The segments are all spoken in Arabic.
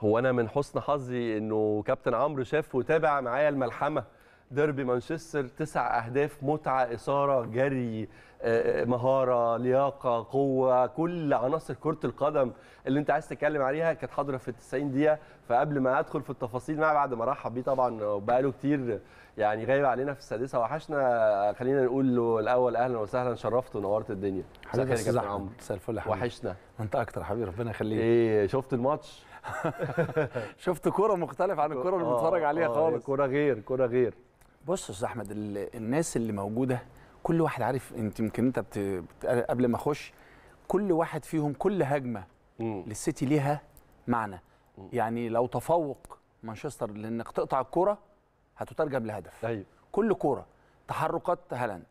هو انا من حسن حظي انه كابتن عمرو شاف وتابع معايا الملحمه ديربي مانشستر تسع اهداف متعه اثاره جري آه، آه، مهاره لياقه قوه كل عناصر كره القدم اللي انت عايز تتكلم عليها كانت حاضره في 90 دقيقه فقبل ما ادخل في التفاصيل معاه بعد ما ارحب بيه طبعا بقاله كتير يعني غايب علينا في السادسه وحشنا خلينا نقول له الاول اهلا وسهلا شرفت ونورت الدنيا حبيبي يا كابتن عمرو الفل يا حبيبي وحشنا انت اكتر حبيبي ربنا يخليك ايه شفت الماتش شفت كوره مختلف عن الكوره اللي بنتفرج آه، عليها آه، خالص كوره غير كوره غير بص يا استاذ احمد الناس اللي موجوده كل واحد عارف انت يمكن انت قبل ما اخش كل واحد فيهم كل هجمه للسيتي ليها معنى يعني لو تفوق مانشستر لانك تقطع الكوره هتترجم لهدف ايوه كل كوره تحركات هالاند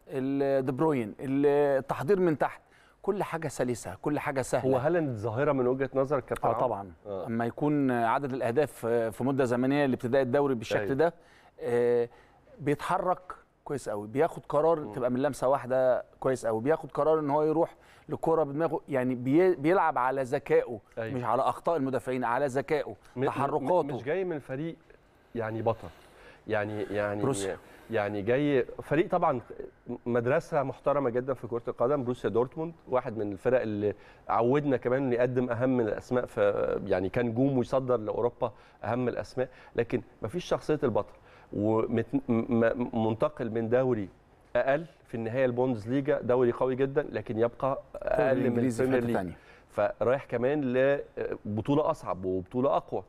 دي بروين التحضير من تحت كل حاجه سلسه كل حاجه سهله هو هالاند ظاهره من وجهه نظرك كابتن اه طبعا آه. اما يكون عدد الاهداف آه، في مده زمنيه لابتداء الدوري بالشكل أيوه. ده آه، بيتحرك كويس قوي بياخد قرار م. تبقى من لمسه واحده كويس قوي بياخد قرار ان هو يروح لكره بدماغه يعني بي بيلعب على ذكائه أيوه. مش على اخطاء المدافعين على ذكائه تحركاته مش جاي من فريق يعني بطل يعني يعني روسيا. يعني جاي فريق طبعا مدرسه محترمه جدا في كره القدم بروسيا دورتموند واحد من الفرق اللي عودنا كمان انه يقدم اهم الاسماء في يعني كان نجوم ويصدر لاوروبا اهم الاسماء لكن ما فيش شخصيه البطل ومنتقل من دوري اقل في النهايه البوندز ليجا دوري قوي جدا لكن يبقى اقل من البريمير ليج فرايح كمان لبطوله اصعب وبطوله اقوى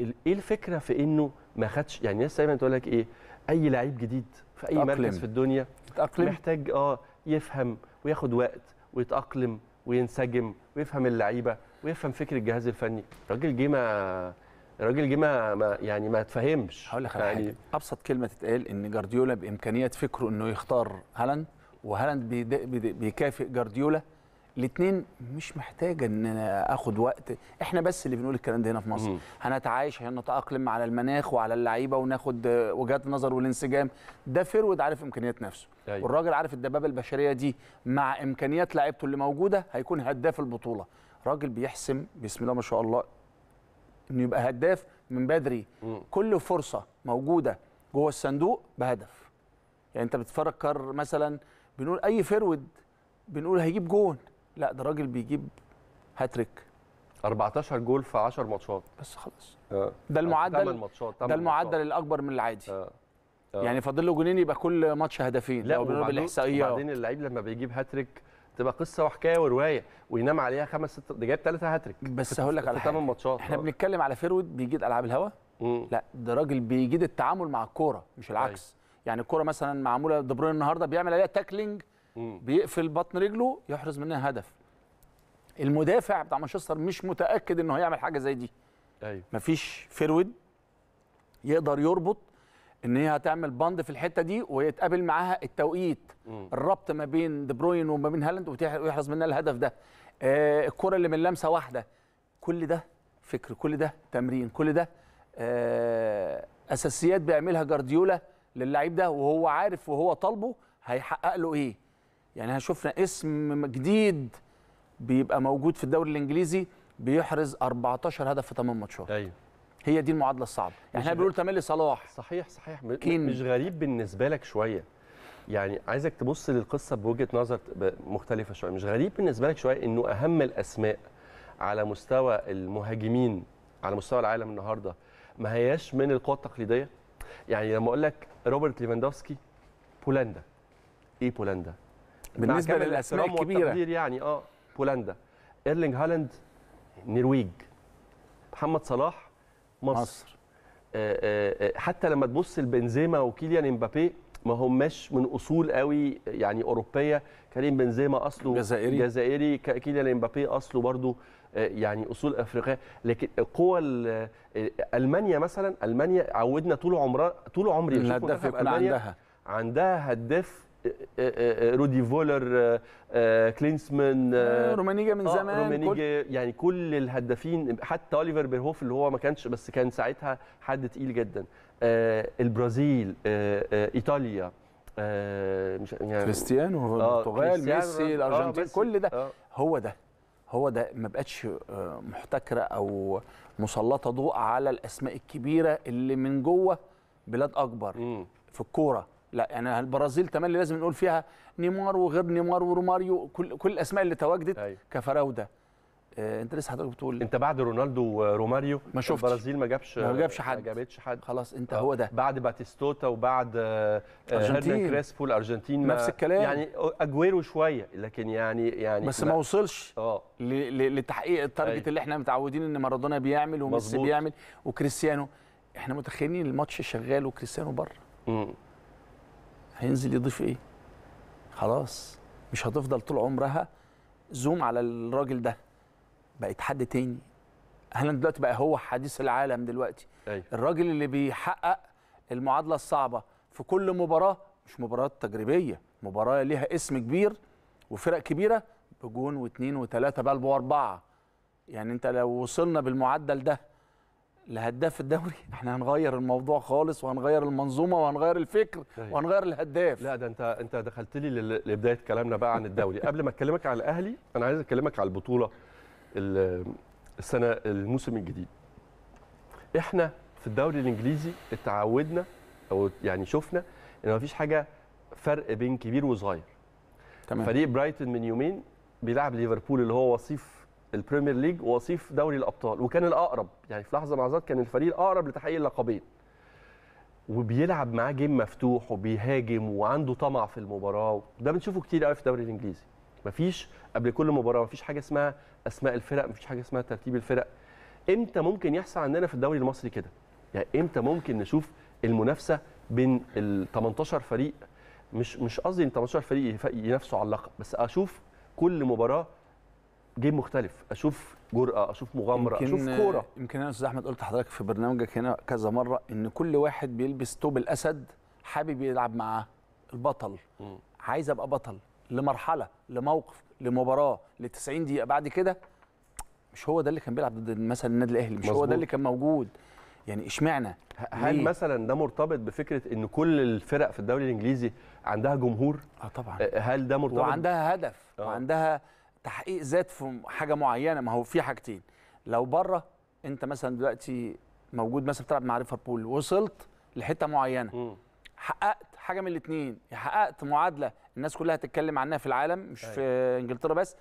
ايه الفكره في انه ما خدش يعني الناس دايما تقول لك ايه اي لعيب جديد في اي تأقلم. مركز في الدنيا تأقلم. محتاج اه يفهم وياخد وقت ويتاقلم وينسجم ويفهم اللعيبه ويفهم فكر الجهاز الفني راجل جه ما الراجل جه ما يعني ما اتفهمش هقول لك يعني حاجه ابسط كلمه تتقال ان جارديولا بامكانيات فكره انه يختار هالاند وهالاند بيكافئ جارديولا الاثنين مش محتاجه ان اخد وقت احنا بس اللي بنقول الكلام ده هنا في مصر هنتعايش هنتاقلم على المناخ وعلى اللعيبه وناخد وجهات النظر والانسجام ده فيرود عارف امكانيات نفسه أيوة. والراجل عارف الدبابه البشريه دي مع امكانيات لعيبته اللي موجوده هيكون هداف البطوله راجل بيحسم بسم الله ما شاء الله انه يبقى هداف من بدري مم. كل فرصه موجوده جوه الصندوق بهدف يعني انت بتتفرج كار مثلا بنقول اي فرود بنقول هيجيب جون لا ده راجل بيجيب هاتريك 14 جول في 10 ماتشات بس خلاص آه. ده آه، المعدل ماتشات ده المعدل الاكبر من العادي آه. آه. يعني فاضل له جونين يبقى كل ماتش هدفين لا وبعدين بالاحصائيات وبعدين اللعيب لما بيجيب هاتريك تبقى قصه وحكايه وروايه وينام عليها خمس ست ده جايب ثلاثه هاتريك بس هقول لك على حاجه ماتشات احنا آه. بنتكلم على فيرود بيجيد العاب الهوا لا ده راجل بيجيد التعامل مع الكوره مش العكس أي. أيوه. يعني الكوره مثلا معموله دي النهارده بيعمل عليها تاكلينج بيقفل بطن رجله يحرز منها هدف المدافع بتاع مانشستر مش متاكد انه هيعمل حاجه زي دي ايوه مفيش فيرود يقدر يربط ان هي هتعمل بند في الحته دي ويتقابل معاها التوقيت مم. الربط ما بين دي بروين وما بين هالاند ويحرز منها الهدف ده آه الكره اللي من لمسه واحده كل ده فكر كل ده تمرين كل ده آه اساسيات بيعملها جارديولا للعيب ده وهو عارف وهو طالبه هيحقق له ايه يعني احنا شفنا اسم جديد بيبقى موجود في الدوري الانجليزي بيحرز 14 هدف في 8 ماتشات ايوه هي دي المعادله الصعبه يعني احنا بنقول تملي صلاح صحيح صحيح كين. مش غريب بالنسبه لك شويه يعني عايزك تبص للقصه بوجهه نظر مختلفه شويه مش غريب بالنسبه لك شويه انه اهم الاسماء على مستوى المهاجمين على مستوى العالم النهارده ما هياش من القوى التقليديه يعني لما اقول لك روبرت ليفاندوفسكي بولندا ايه بولندا بالنسبه للاسماء الكبيره يعني اه بولندا ايرلينج هالاند نرويج محمد صلاح مصر, مصر. آآ آه، آآ آه، آه، حتى لما تبص لبنزيما وكيليان امبابي ما هماش من اصول قوي يعني اوروبيه كريم بنزيما اصله جزائري جزائري كيليان امبابي اصله برضو يعني اصول افريقيه لكن القوى المانيا مثلا المانيا عودنا طول عمرها طول عمري الهداف يكون عندها عندها هداف رودي فولر آه، آه، كلينسمان آه، رومانيجا من زمان آه رومانيجا كل... يعني كل الهدافين حتى اوليفر بيرهوف اللي هو ما كانش بس كان ساعتها حد تقيل جدا البرازيل ايطاليا مش يعني كريستيانو البرتغال آه ميسي الارجنتين آه كل ده آه هو ده هو ده ما بقتش محتكره او مسلطه ضوء على الاسماء الكبيره اللي من جوه بلاد اكبر في الكوره لا يعني البرازيل تملي لازم نقول فيها نيمار وغير نيمار وروماريو كل كل الاسماء اللي تواجدت أيوة. كفراوده آه انت لسه حضرتك بتقول انت بعد رونالدو وروماريو ما شفتش البرازيل ما جابش ما جابش حد ما جابتش حد خلاص انت آه، هو ده بعد باتيستوتا وبعد آه، آه، ارجنتين كريسبو الارجنتين نفس الكلام يعني اجويرو شويه لكن يعني يعني بس ما, ما وصلش اه لتحقيق التارجت أيوة. اللي احنا متعودين ان مارادونا بيعمل وميسي بيعمل وكريستيانو احنا متخيلين الماتش شغال وكريستيانو بره هينزل يضيف ايه خلاص مش هتفضل طول عمرها زوم على الراجل ده بقت حد تاني هالاند دلوقتي بقى هو حديث العالم دلوقتي أيوة. الراجل اللي بيحقق المعادله الصعبه في كل مباراه مش مباراه تجريبيه مباراه ليها اسم كبير وفرق كبيره بجون واثنين وثلاثه بقى واربعه يعني انت لو وصلنا بالمعدل ده لهداف الدوري احنا هنغير الموضوع خالص وهنغير المنظومه وهنغير الفكر طيب. وهنغير الهداف لا ده انت انت دخلت لي لبدايه كلامنا بقى عن الدوري قبل ما اكلمك عن الاهلي انا عايز اكلمك على البطوله السنه الموسم الجديد احنا في الدوري الانجليزي اتعودنا او يعني شفنا ان مفيش حاجه فرق بين كبير وصغير تمام فريق برايتون من يومين بيلعب ليفربول اللي هو وصيف البريمير ليج ووصيف دوري الابطال وكان الاقرب يعني في لحظه لحظات كان الفريق الاقرب لتحقيق اللقبين وبيلعب معاه جيم مفتوح وبيهاجم وعنده طمع في المباراه ده بنشوفه كتير قوي في الدوري الانجليزي مفيش قبل كل مباراه مفيش حاجه اسمها اسماء الفرق مفيش حاجه اسمها ترتيب الفرق امتى ممكن يحصل عندنا في الدوري المصري كده يعني امتى ممكن نشوف المنافسه بين ال 18 فريق مش مش قصدي ان 18 فريق ينافسوا على اللقب بس اشوف كل مباراه جيم مختلف اشوف جرأه اشوف مغامره اشوف كوره يمكن انا استاذ احمد قلت لحضرتك في برنامجك هنا كذا مره ان كل واحد بيلبس ثوب الاسد حابب يلعب مع البطل م. عايز ابقى بطل لمرحله لموقف لمباراه ل 90 دقيقه بعد كده مش هو ده اللي كان بيلعب ضد مثلا النادي الاهلي مش مزبوط. هو ده اللي كان موجود يعني اشمعنى هل مثلا ده مرتبط بفكره ان كل الفرق في الدوري الانجليزي عندها جمهور اه طبعا آه، هل ده مرتبط وعندها هدف آه. وعندها تحقيق ذات في حاجه معينه ما هو في حاجتين لو بره انت مثلا دلوقتي موجود مثلا بتلعب مع ليفربول وصلت لحته معينه م. حققت حاجه من الاثنين حققت معادله الناس كلها هتتكلم عنها في العالم مش أي. أيوة. في انجلترا بس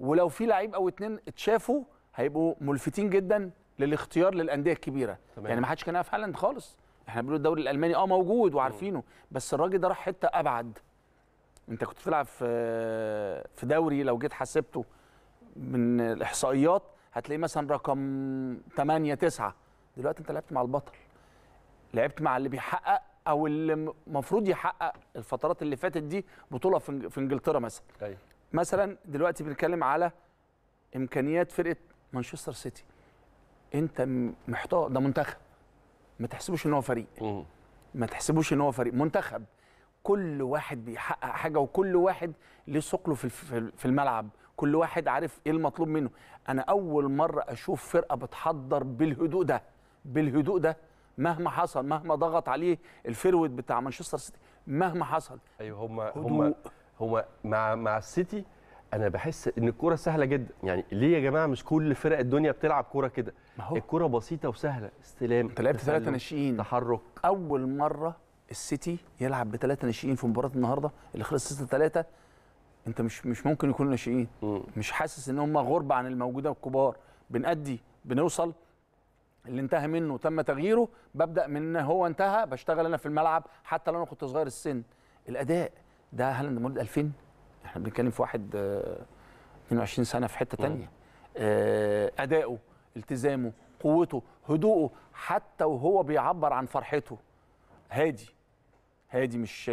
ولو في لعيب او اتنين اتشافوا هيبقوا ملفتين جدا للاختيار للانديه الكبيره تمام. يعني ما حدش كان في هالاند خالص احنا بنقول الدوري الالماني اه موجود وعارفينه بس الراجل ده راح حته ابعد انت كنت بتلعب في في دوري لو جيت حسبته من الاحصائيات هتلاقيه مثلا رقم 8 9 دلوقتي انت لعبت مع البطل لعبت مع اللي بيحقق او اللي المفروض يحقق الفترات اللي فاتت دي بطوله في انجلترا مثلا أي. طيب. مثلا دلوقتي بنتكلم على امكانيات فرقه مانشستر سيتي انت محتار ده منتخب ما تحسبوش ان هو فريق ما تحسبوش ان هو فريق منتخب كل واحد بيحقق حاجه وكل واحد ليه ثقله في في الملعب كل واحد عارف ايه المطلوب منه انا اول مره اشوف فرقه بتحضر بالهدوء ده بالهدوء ده مهما حصل مهما ضغط عليه الفيرود بتاع مانشستر سيتي مهما حصل ايوه هم هم هم مع مع السيتي انا بحس ان الكوره سهله جدا يعني ليه يا جماعه مش كل فرق الدنيا بتلعب كوره كده الكوره بسيطه وسهله استلام انت لعبت ثلاثه ناشئين تحرك اول مره السيتي يلعب بثلاثه ناشئين في مباراه النهارده اللي خلص 6 3 انت مش مش ممكن يكونوا ناشئين مش حاسس ان هم غربه عن الموجوده الكبار بنأدي بنوصل اللي انتهى منه تم تغييره ببدا من هو انتهى بشتغل انا في الملعب حتى لو انا كنت صغير السن الاداء ده هالاند مولد 2000 احنا بنتكلم في واحد 22 آه، سنه في حته ثانيه آه، اداؤه التزامه قوته هدوءه حتى وهو بيعبر عن فرحته هادي هادي مش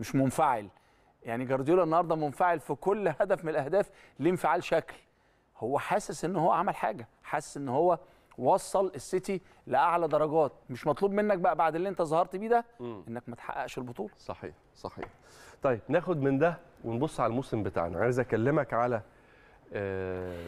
مش منفعل يعني جارديولا النهارده منفعل في كل هدف من الاهداف ليه انفعال شكل هو حاسس ان هو عمل حاجه حاسس ان هو وصل السيتي لاعلى درجات مش مطلوب منك بقى بعد اللي انت ظهرت بيه ده انك ما تحققش البطوله صحيح صحيح طيب ناخد من ده ونبص على الموسم بتاعنا عايز اكلمك على آه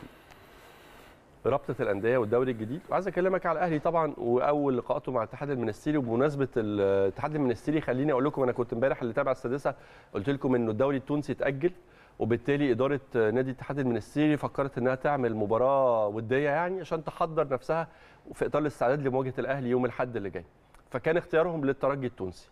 رابطه الانديه والدوري الجديد وعايز اكلمك على الاهلي طبعا واول لقاءاته مع الاتحاد المنستيري وبمناسبه الاتحاد المنستيري خليني اقول لكم انا كنت امبارح اللي تابع السادسه قلت لكم انه الدوري التونسي اتاجل وبالتالي اداره نادي الاتحاد المنستيري فكرت انها تعمل مباراه وديه يعني عشان تحضر نفسها في اطار الاستعداد لمواجهه الاهلي يوم الاحد اللي جاي فكان اختيارهم للترجي التونسي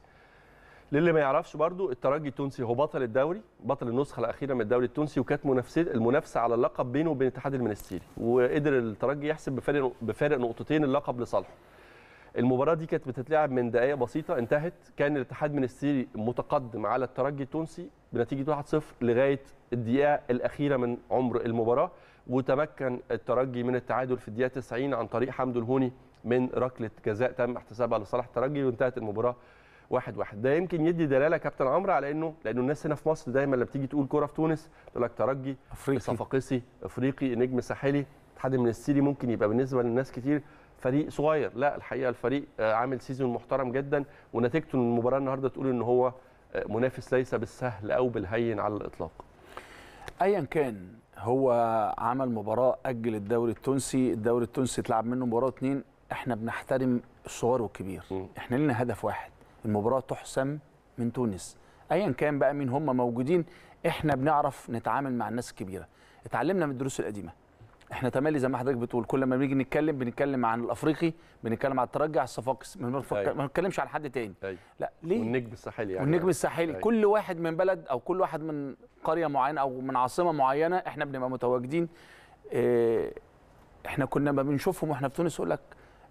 للي ما يعرفش برضو الترجي التونسي هو بطل الدوري بطل النسخه الاخيره من الدوري التونسي وكانت منافسه المنافسه على اللقب بينه وبين اتحاد المنستيري وقدر الترجي يحسب بفارق بفارق نقطتين اللقب لصالحه المباراه دي كانت بتتلعب من دقائق بسيطه انتهت كان الاتحاد المنستيري متقدم على الترجي التونسي بنتيجه 1-0 لغايه الدقيقه الاخيره من عمر المباراه وتمكن الترجي من التعادل في الدقيقه 90 عن طريق حمد الهوني من ركله جزاء تم احتسابها لصالح الترجي وانتهت المباراه واحد واحد ده يمكن يدي دلاله كابتن عمرو على انه لانه الناس هنا في مصر دايما لما بتيجي تقول كوره في تونس تقول لك ترجي افريقي صفاقسي افريقي نجم ساحلي حد من السيري ممكن يبقى بالنسبه للناس كتير فريق صغير لا الحقيقه الفريق آه، عامل سيزون محترم جدا ونتيجته المباراه النهارده تقول ان هو آه، منافس ليس بالسهل او بالهين على الاطلاق ايا كان هو عمل مباراه اجل الدوري التونسي الدوري التونسي اتلعب منه مباراه اتنين احنا بنحترم الصغار والكبير احنا لنا هدف واحد المباراه تحسم من تونس ايا كان بقى مين هم موجودين احنا بنعرف نتعامل مع الناس الكبيره اتعلمنا من الدروس القديمه احنا تملي زي ما حضرتك بتقول كل ما بنيجي نتكلم بنتكلم عن الافريقي بنتكلم عن الترجي الصفاقس طيب. ما بنتكلمش عن حد تاني أي. طيب. لا ليه والنجم الساحلي يعني والنجم الساحلي طيب. كل واحد من بلد او كل واحد من قريه معينه او من عاصمه معينه احنا بنبقى متواجدين آه، احنا كنا ما بنشوفهم واحنا في تونس يقول لك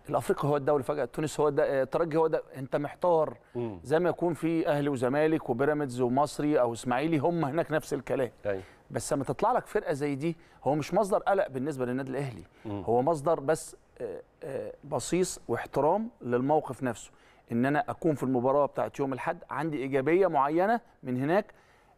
الافريقي هو الدوري فجاه تونس هو ده الترجي هو ده انت محتار زي ما يكون في اهلي وزمالك وبيراميدز ومصري او اسماعيلي هم هناك نفس الكلام أي. بس لما تطلع لك فرقه زي دي هو مش مصدر قلق بالنسبه للنادي الاهلي مم. هو مصدر بس آه، آه، بصيص واحترام للموقف نفسه ان انا اكون في المباراه بتاعت يوم الاحد عندي ايجابيه معينه من هناك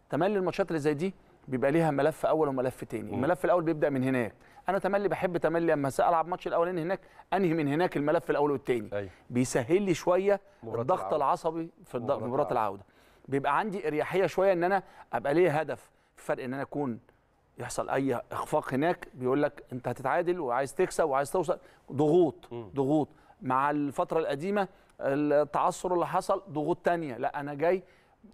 تملي الماتشات اللي زي دي بيبقى ليها ملف اول وملف تاني الملف الاول بيبدا من هناك انا تملي بحب تملي لما العب ماتش الاولاني هناك انهي من هناك الملف الاول والتاني أي. أيوه. بيسهل لي شويه الضغط العودة. العصبي في مباراه العوده بيبقى عندي اريحيه شويه ان انا ابقى ليه هدف فرق ان انا اكون يحصل اي اخفاق هناك بيقول لك انت هتتعادل وعايز تكسب وعايز توصل ضغوط ضغوط مع الفتره القديمه التعثر اللي حصل ضغوط تانية لا انا جاي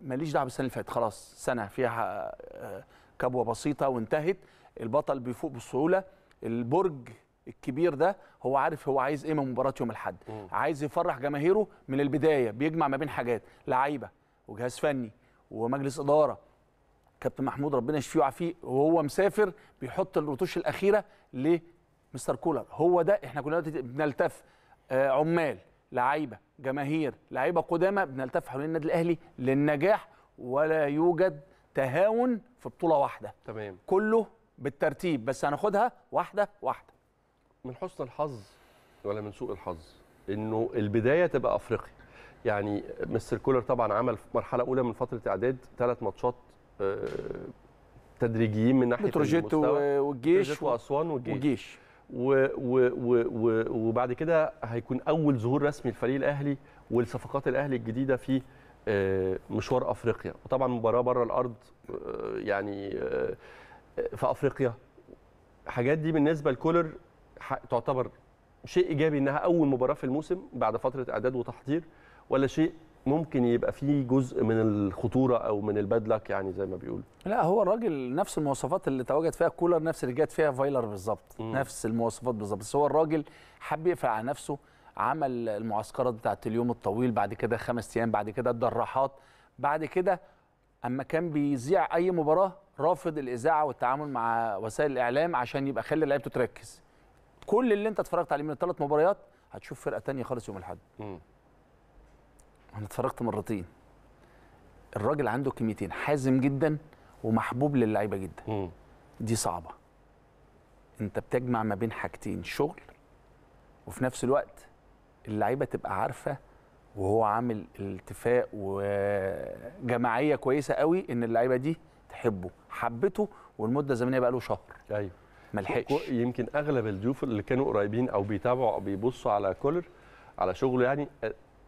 ماليش دعوه بالسنه اللي فاتت خلاص سنه فيها آه، كبوه بسيطه وانتهت البطل بيفوق بسهوله البرج الكبير ده هو عارف هو عايز ايه من مباراه يوم الاحد عايز يفرح جماهيره من البدايه بيجمع ما بين حاجات لعيبه وجهاز فني ومجلس اداره كابتن محمود ربنا يشفيه ويعافيه وهو مسافر بيحط الرتوش الاخيره لمستر كولر هو ده احنا كلنا بنلتف آه، عمال لعيبه جماهير لعيبه قدامى بنلتف حوالين النادي الاهلي للنجاح ولا يوجد تهاون في بطوله واحده تمام كله بالترتيب بس هناخدها واحده واحده من حسن الحظ ولا من سوء الحظ انه البدايه تبقى افريقيا يعني مستر كولر طبعا عمل في مرحله اولى من فتره اعداد ثلاث ماتشات آه، تدريجيين من ناحيه بتروجيت والجيش واسوان والجيش, والجيش. و و و و وبعد كده هيكون اول ظهور رسمي للفريق الاهلي والصفقات الاهلي الجديده في آه، مشوار افريقيا وطبعا مباراه بره الارض آه، يعني آه، في افريقيا الحاجات دي بالنسبه لكولر تعتبر شيء ايجابي انها اول مباراه في الموسم بعد فتره اعداد وتحضير ولا شيء ممكن يبقى فيه جزء من الخطوره او من البادلك يعني زي ما بيقولوا لا هو الراجل نفس المواصفات اللي تواجد فيها كولر نفس اللي جت فيها فايلر بالظبط نفس المواصفات بالظبط بس هو الراجل حب يقفل على نفسه عمل المعسكرات بتاعت اليوم الطويل بعد كده خمس ايام بعد كده الدراحات بعد كده اما كان بيذيع اي مباراه رافض الاذاعه والتعامل مع وسائل الاعلام عشان يبقى خلي اللعيبه تركز كل اللي انت اتفرجت عليه من الثلاث مباريات هتشوف فرقه تانية خالص يوم الاحد انا اتفرجت مرتين الراجل عنده كميتين حازم جدا ومحبوب للعيبه جدا مم. دي صعبه انت بتجمع ما بين حاجتين شغل وفي نفس الوقت اللعيبه تبقى عارفه وهو عامل الاتفاق وجماعيه كويسه قوي ان اللعيبه دي تحبه حبته والمده الزمنيه بقى له شهر ايوه ملحقش يمكن اغلب الضيوف اللي كانوا قريبين او بيتابعوا او بيبصوا على كولر على شغله يعني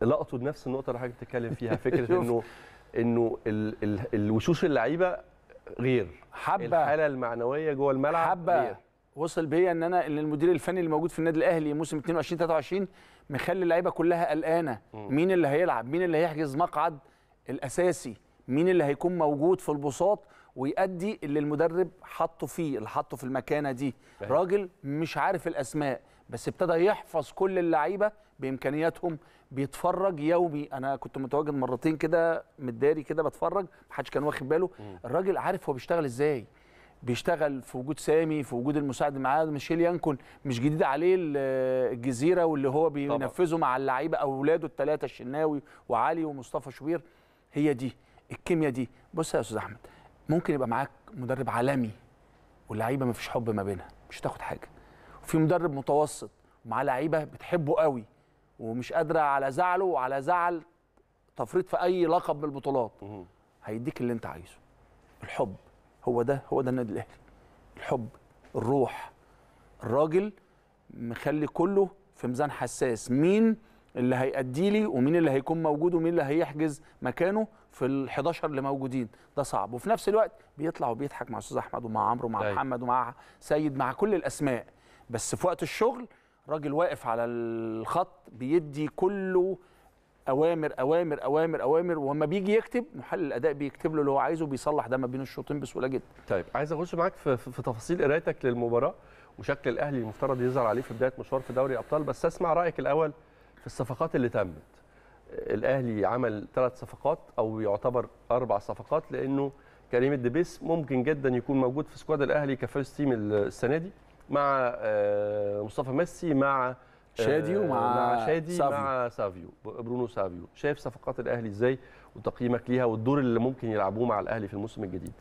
لقطوا نفس النقطه اللي حضرتك بتتكلم فيها فكره انه انه ال ال الوشوش اللعيبه غير حبه الحاله المعنويه جوه الملعب حبه غير. وصل بيا ان انا ان المدير الفني اللي موجود في النادي الاهلي موسم 22 23 مخلي اللعيبه كلها قلقانه مين اللي هيلعب مين اللي هيحجز مقعد الاساسي مين اللي هيكون موجود في البساط ويأدي اللي المدرب حطه فيه اللي حطه في المكانه دي فهم. راجل مش عارف الاسماء بس ابتدى يحفظ كل اللعيبه بامكانياتهم بيتفرج يومي انا كنت متواجد مرتين كده متداري كده بتفرج محدش كان واخد باله الراجل عارف هو بيشتغل ازاي بيشتغل في وجود سامي في وجود المساعد معاه ميشيل يانكون مش جديد عليه الجزيره واللي هو بينفذه مع اللعيبه اولاده الثلاثه الشناوي وعلي ومصطفى شوير هي دي الكيمياء دي بص يا استاذ احمد ممكن يبقى معاك مدرب عالمي واللعيبه مفيش حب ما بينها مش تاخد حاجه وفي مدرب متوسط ومعاه لعيبه بتحبه قوي ومش قادره على زعله وعلى زعل تفريط في اي لقب من البطولات هيديك اللي انت عايزه الحب هو ده هو ده النادي الاهلي الحب الروح الراجل مخلي كله في ميزان حساس مين اللي هيأدي لي ومين اللي هيكون موجود ومين اللي هيحجز مكانه في ال 11 اللي موجودين ده صعب وفي نفس الوقت بيطلع وبيضحك مع استاذ احمد ومع عمرو ومع داي. طيب. محمد ومع سيد مع كل الاسماء بس في وقت الشغل راجل واقف على الخط بيدي كله اوامر اوامر اوامر اوامر وما بيجي يكتب محلل الاداء بيكتب له اللي هو عايزه بيصلح ده ما بين الشوطين بسهوله جدا طيب عايز اخش معاك في, في تفاصيل قرايتك للمباراه وشكل الاهلي المفترض يظهر عليه في بدايه مشوار في دوري الابطال بس اسمع رايك الاول في الصفقات اللي تمت الاهلي عمل ثلاث صفقات او يعتبر اربع صفقات لانه كريم الدبيس ممكن جدا يكون موجود في سكواد الاهلي كفيرست تيم السنه دي مع آه، مصطفى ميسي مع شاديو مع, آه، مع شادي سافيو. مع سافيو برونو سافيو شايف صفقات الاهلي ازاي وتقييمك ليها والدور اللي ممكن يلعبوه مع الاهلي في الموسم الجديد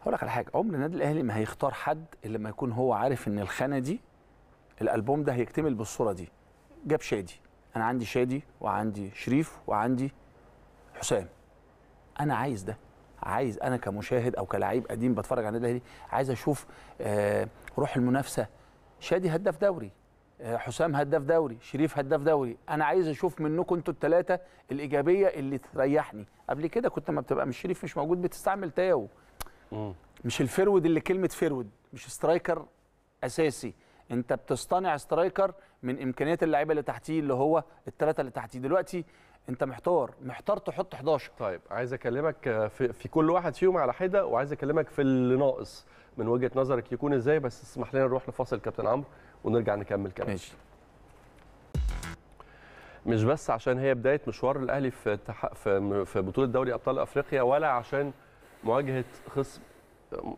هقول لك على حاجه عمر النادي الاهلي ما هيختار حد الا لما يكون هو عارف ان الخانه دي الالبوم ده هيكتمل بالصوره دي جاب شادي انا عندي شادي وعندي شريف وعندي حسام انا عايز ده عايز انا كمشاهد او كلاعب قديم بتفرج على النادي الاهلي عايز اشوف آه، روح المنافسه شادي هداف دوري آه، حسام هداف دوري شريف هداف دوري انا عايز اشوف منكم انتوا الثلاثه الايجابيه اللي تريحني قبل كده كنت ما بتبقى مش شريف مش موجود بتستعمل تاو مش الفرود اللي كلمه فرود مش سترايكر اساسي انت بتصطنع سترايكر من امكانيات اللعيبه اللي تحتيه اللي هو الثلاثه اللي تحتيه دلوقتي انت محتار محتار تحط 11 طيب عايز اكلمك آه، في, في كل واحد فيهم على حده وعايز اكلمك في اللي ناقص من وجهه نظرك يكون ازاي بس اسمح لنا نروح لفاصل كابتن عمرو ونرجع نكمل كلام ماشي مش بس عشان هي بدايه مشوار الاهلي في في في بطوله دوري ابطال افريقيا ولا عشان مواجهه خصم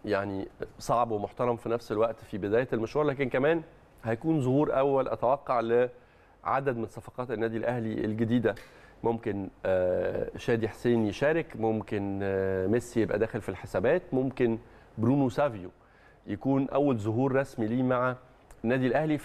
يعني صعب ومحترم في نفس الوقت في بدايه المشوار لكن كمان هيكون ظهور اول اتوقع لعدد من صفقات النادي الاهلي الجديده ممكن آه، شادي حسين يشارك ممكن آه، ميسي يبقى داخل في الحسابات ممكن برونو سافيو يكون اول ظهور رسمي ليه مع النادي الاهلي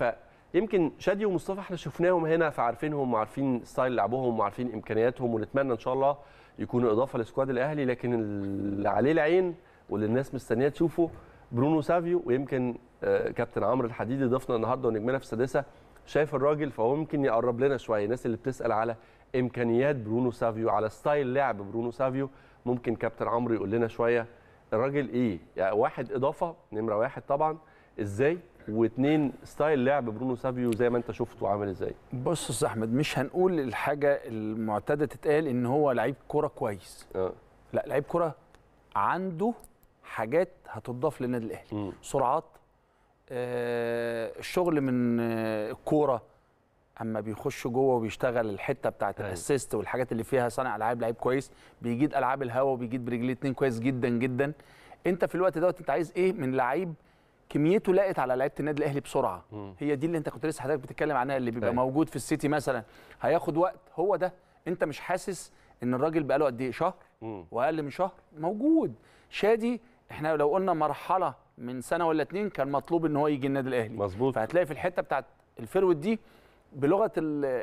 فيمكن شادي ومصطفى احنا شفناهم هنا فعارفينهم وعارفين ستايل لعبهم وعارفين امكانياتهم ونتمنى ان شاء الله يكونوا اضافه لسكواد الاهلي لكن اللي عليه العين واللي الناس مستنيه تشوفه برونو سافيو ويمكن آه، كابتن عمرو الحديدي ضفنا النهارده ونجمنا في السادسه شايف الراجل فهو ممكن يقرب لنا شويه الناس اللي بتسال على امكانيات برونو سافيو على ستايل لعب برونو سافيو ممكن كابتن عمرو يقول لنا شويه الراجل ايه يعني واحد اضافه نمره واحد طبعا ازاي واثنين ستايل لعب برونو سافيو زي ما انت شفته عامل ازاي بص يا استاذ احمد مش هنقول الحاجه المعتاده تتقال ان هو لعيب كوره كويس أه. لا لعيب كوره عنده حاجات هتضاف للنادي الاهلي سرعات آه من آه، الكوره اما بيخش جوه وبيشتغل الحته بتاعه أيوه. الاسيست والحاجات اللي فيها صانع العاب لعيب كويس بيجيد العاب الهوا وبيجيد برجليه اتنين كويس جدا جدا انت في الوقت دوت انت عايز ايه من لعيب كميته لقت على لعيبه النادي الاهلي بسرعه مم. هي دي اللي انت كنت لسه حضرتك بتتكلم عنها اللي بيبقى أي. طيب. موجود في السيتي مثلا هياخد وقت هو ده انت مش حاسس ان الراجل بقاله قد ايه شهر واقل من شهر موجود شادي احنا لو قلنا مرحله من سنه ولا اتنين كان مطلوب ان هو يجي النادي الاهلي مظبوط فهتلاقي في الحته بتاعت الفيرود دي بلغه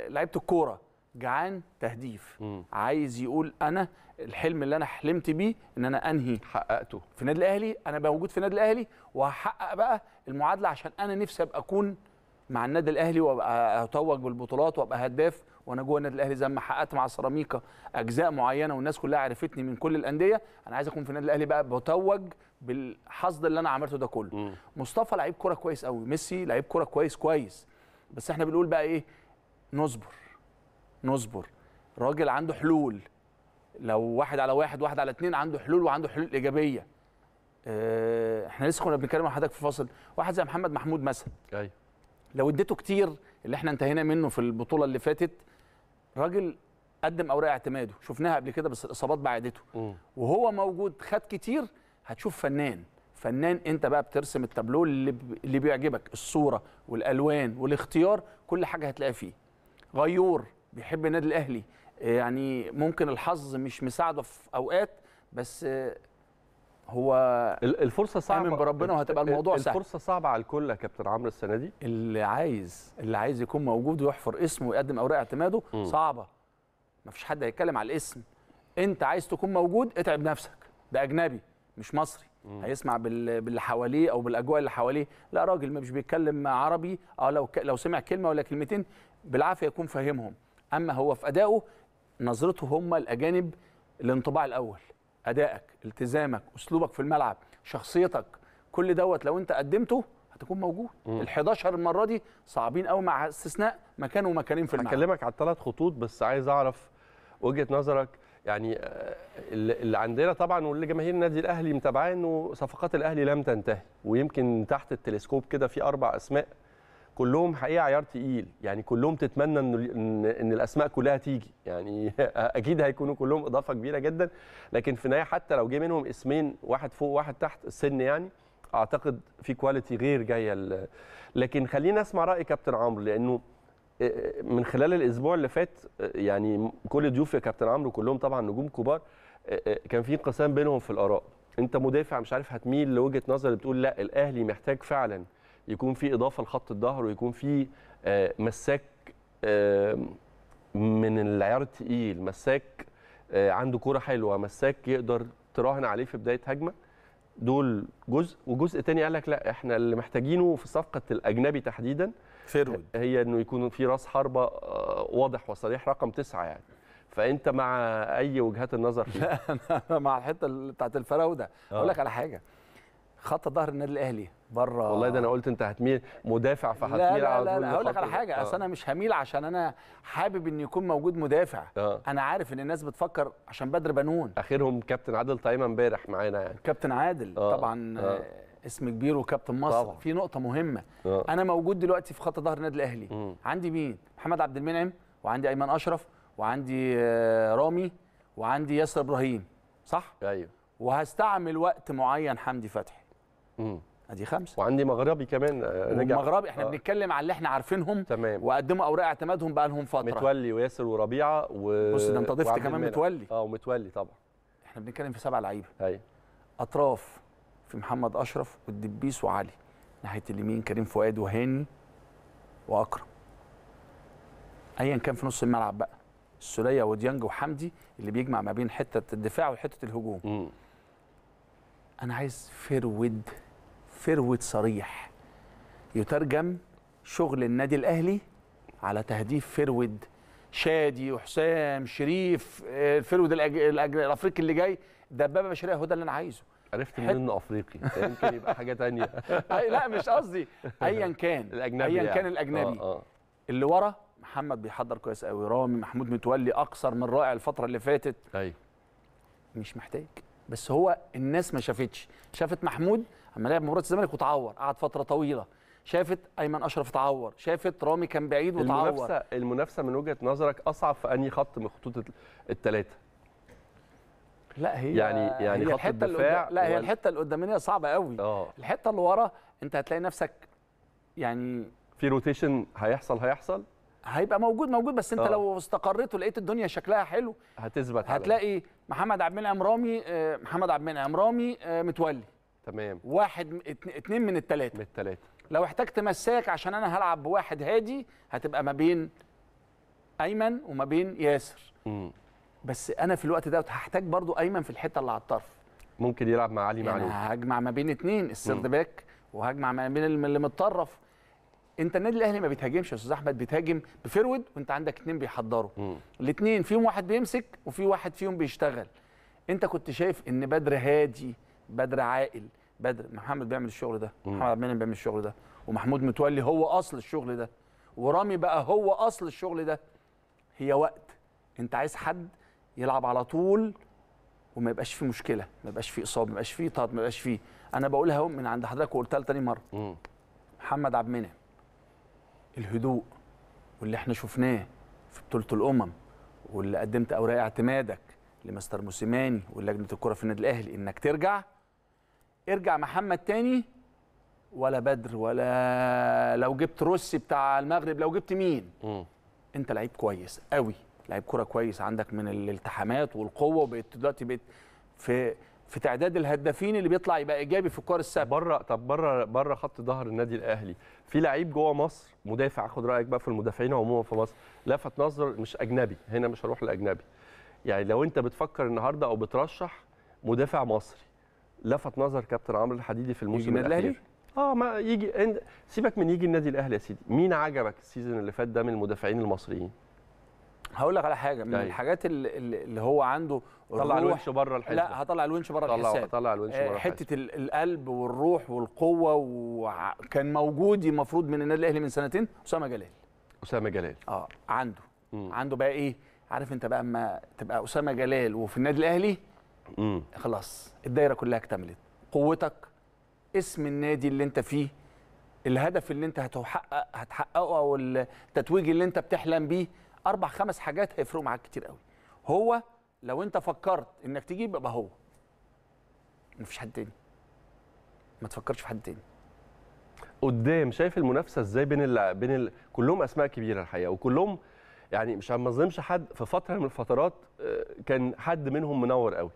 لعيبه الكوره جعان تهديف مم. عايز يقول انا الحلم اللي انا حلمت بيه ان انا انهي حققته في النادي الاهلي انا موجود في النادي الاهلي وهحقق بقى المعادله عشان انا نفسي ابقى اكون مع النادي الاهلي وابقى اتوج بالبطولات وابقى هداف وانا جوه النادي الاهلي زي ما حققت مع سيراميكا اجزاء معينه والناس كلها عرفتني من كل الانديه انا عايز اكون في النادي الاهلي بقى بتوج بالحصد اللي انا عملته ده كله مم. مصطفى لعيب كوره كويس قوي ميسي لعيب كوره كويس كويس بس احنا بنقول بقى ايه نصبر نصبر راجل عنده حلول لو واحد على واحد واحد على اتنين عنده حلول وعنده حلول ايجابيه آه، احنا لسه كنا بنتكلم مع حضرتك في فاصل واحد زي محمد محمود مثلا ايوه لو اديته كتير اللي احنا انتهينا منه في البطوله اللي فاتت راجل قدم اوراق اعتماده شفناها قبل كده بس الاصابات بعدته م. وهو موجود خد كتير هتشوف فنان فنان انت بقى بترسم التابلو اللي, اللي بيعجبك الصوره والالوان والاختيار كل حاجه هتلاقيها فيه غيور بيحب النادي الاهلي آه، يعني ممكن الحظ مش مساعده في اوقات بس آه، هو الفرصه صعبه من بربنا وهتبقى الموضوع سهل الفرصه صعبه على الكل يا كابتن عمرو السنه دي اللي عايز اللي عايز يكون موجود ويحفر اسمه ويقدم اوراق اعتماده م. صعبه مفيش حد هيتكلم على الاسم انت عايز تكون موجود اتعب نفسك ده اجنبي مش مصري مم. هيسمع باللي حواليه او بالاجواء اللي حواليه لا راجل مش بيتكلم عربي اه لو ك... لو سمع كلمه ولا كلمتين بالعافيه يكون فاهمهم اما هو في ادائه نظرته هم الاجانب الانطباع الاول ادائك التزامك اسلوبك في الملعب شخصيتك كل دوت لو انت قدمته هتكون موجود ال11 المره دي صعبين قوي مع استثناء مكان ومكانين في الملعب هكلمك على الثلاث خطوط بس عايز اعرف وجهه نظرك يعني آه، اللي عندنا طبعا واللي جماهير النادي الاهلي متابعاه انه صفقات الاهلي لم تنتهي ويمكن تحت التلسكوب كده في اربع اسماء كلهم حقيقه عيار تقيل يعني كلهم تتمنى ان ان الاسماء كلها تيجي يعني اكيد هيكونوا كلهم اضافه كبيره جدا لكن في النهايه حتى لو جه منهم اسمين واحد فوق واحد تحت السن يعني اعتقد في كواليتي غير جايه لكن خلينا اسمع راي كابتن عمرو لانه آه، آه، من خلال الاسبوع اللي فات آه، يعني كل ضيوف يا كابتن عمرو كلهم طبعا نجوم كبار كان في انقسام بينهم في الاراء انت مدافع مش عارف هتميل لوجهه نظر بتقول لا الاهلي محتاج فعلا يكون في اضافه لخط الظهر ويكون في آه، مساك آه، من العيار الثقيل مساك آه، عنده كوره حلوه مساك يقدر تراهن عليه في بدايه هجمه دول جزء وجزء تاني قال لك لا احنا اللي محتاجينه في صفقه الاجنبي تحديدا فيرود هي انه يكون في راس حربه واضح وصريح رقم تسعه يعني فانت مع اي وجهات النظر فيه؟ لا انا مع الحته بتاعت الفراوده اقول لك على حاجه خط ظهر النادي الاهلي بره والله ده انا قلت انت هتميل مدافع فهتميل على لا لا, لا هقول لك على حاجه اصل آه. انا مش هميل عشان انا حابب ان يكون موجود مدافع أه. انا عارف ان الناس بتفكر عشان بدر بنون اخرهم كابتن عادل طيما امبارح معانا يعني كابتن عادل أه. طبعا أه. اسم كبير وكابتن مصر طبعا. في نقطه مهمه أه. انا موجود دلوقتي في خط ظهر النادي الاهلي م. عندي مين محمد عبد المنعم وعندي ايمن اشرف وعندي آه، رامي وعندي ياسر ابراهيم صح ايوه وهستعمل وقت معين حمدي فتحي امم ادي خمسه وعندي مغربي كمان آه، نجح مغربي احنا آه. بنتكلم على اللي احنا عارفينهم تمام وقدموا اوراق اعتمادهم بقى لهم فتره متولي وياسر وربيعه و بص ده انت ضفت كمان المنع. متولي اه ومتولي طبعا احنا بنتكلم في سبع لعيبه ايوه اطراف في محمد اشرف والدبيس وعلي ناحيه اليمين كريم فؤاد وهاني واكرم ايا كان في نص الملعب بقى السوليه وديانج وحمدي اللي بيجمع ما بين حته الدفاع وحته الهجوم م. انا عايز فرود فروة صريح يترجم شغل النادي الأهلي على تهديف فرود شادي وحسام شريف آه، الفرود الافريقي اللي جاي دبابه بشريه هو ده اللي انا عايزه عرفت حت... انه افريقي يمكن يبقى حاجه ثانيه لا مش قصدي ايا كان الاجنبي ايا يعني. كان الاجنبي آه آه. اللي ورا محمد بيحضر كويس قوي رامي محمود متولي اكثر من رائع الفتره اللي فاتت ايوه مش محتاج بس هو الناس ما شافتش شافت محمود لما لعب مباراه الزمالك وتعور قعد فتره طويله شافت ايمن اشرف اتعور شافت رامي كان بعيد وتعور المنافسه المنافسه من وجهه نظرك اصعب في انهي خط من خطوط الثلاثه لا هي يعني يعني هي خط الدفاع لا هي الحته اللي قدامنا صعبه قوي أوه. الحته اللي ورا انت هتلاقي نفسك يعني في روتيشن هيحصل هيحصل هيبقى موجود موجود بس انت أوه. لو استقريت ولقيت الدنيا شكلها حلو هتثبت هتلاقي محمد عبد المنعم رامي آه، محمد عبد المنعم رامي آه، متولي تمام واحد اتنين من التلاته من التلاته لو احتجت مساك عشان انا هلعب بواحد هادي هتبقى ما بين ايمن وما بين ياسر مم. بس انا في الوقت دوت هحتاج برضو ايمن في الحته اللي على الطرف ممكن يلعب مع علي يعني معلول هجمع ما بين اتنين السيرد باك وهجمع ما بين اللي متطرف انت النادي الاهلي ما بيتهاجمش يا استاذ احمد بيتهاجم بفرود وانت عندك اتنين بيحضروا الاتنين فيهم واحد بيمسك وفي واحد فيهم بيشتغل انت كنت شايف ان بدر هادي بدر عاقل بدر محمد بيعمل الشغل ده محمد عبد المنعم بيعمل الشغل ده ومحمود متولي هو اصل الشغل ده ورامي بقى هو اصل الشغل ده هي وقت انت عايز حد يلعب على طول وما يبقاش فيه مشكله ما يبقاش فيه اصابه ما يبقاش فيه طرد ما يبقاش فيه انا بقولها من عند حضرتك وقلتها تاني مره مم. محمد عبد المنعم الهدوء واللي احنا شفناه في بطوله الامم واللي قدمت اوراق اعتمادك لمستر موسيماني ولجنه الكره في النادي الاهلي انك ترجع ارجع محمد تاني ولا بدر ولا لو جبت روسي بتاع المغرب لو جبت مين م. انت لعيب كويس قوي لعيب كوره كويس عندك من الالتحامات والقوه وبقيت دلوقتي بقيت في في تعداد الهدافين اللي بيطلع يبقى ايجابي في الكوره السابقه بره طب بره بره خط ظهر النادي الاهلي في لعيب جوه مصر مدافع اخد رايك بقى في المدافعين عموما في مصر لفت نظر مش اجنبي هنا مش هروح لاجنبي يعني لو انت بتفكر النهارده او بترشح مدافع مصري لفت نظر كابتن عمرو الحديدي في الموسم الاخير اه ما يجي سيبك من يجي النادي الاهلي يا سيدي مين عجبك السيزون اللي فات ده من المدافعين المصريين هقول لك على حاجه من داي. طيب. الحاجات اللي هو عنده طلع الونش بره الحساب لا هطلع الونش بره الحساب طلع الونش آه، بره حته القلب والروح والقوه وكان موجود المفروض من النادي الاهلي من سنتين اسامه جلال اسامه جلال اه عنده م. عنده بقى ايه عارف انت بقى اما تبقى اسامه جلال وفي النادي الاهلي مم. خلاص الدايره كلها اكتملت قوتك اسم النادي اللي انت فيه الهدف اللي انت هتحقق هتحققه او التتويج اللي انت بتحلم بيه اربع خمس حاجات هيفرقوا معاك كتير قوي هو لو انت فكرت انك تجيب يبقى هو مفيش حد تاني ما تفكرش في حد تاني قدام شايف المنافسه ازاي بين ال... بين ال... كلهم اسماء كبيره الحقيقه وكلهم يعني مش ما اظلمش حد في فتره من الفترات آه، كان حد منهم منور قوي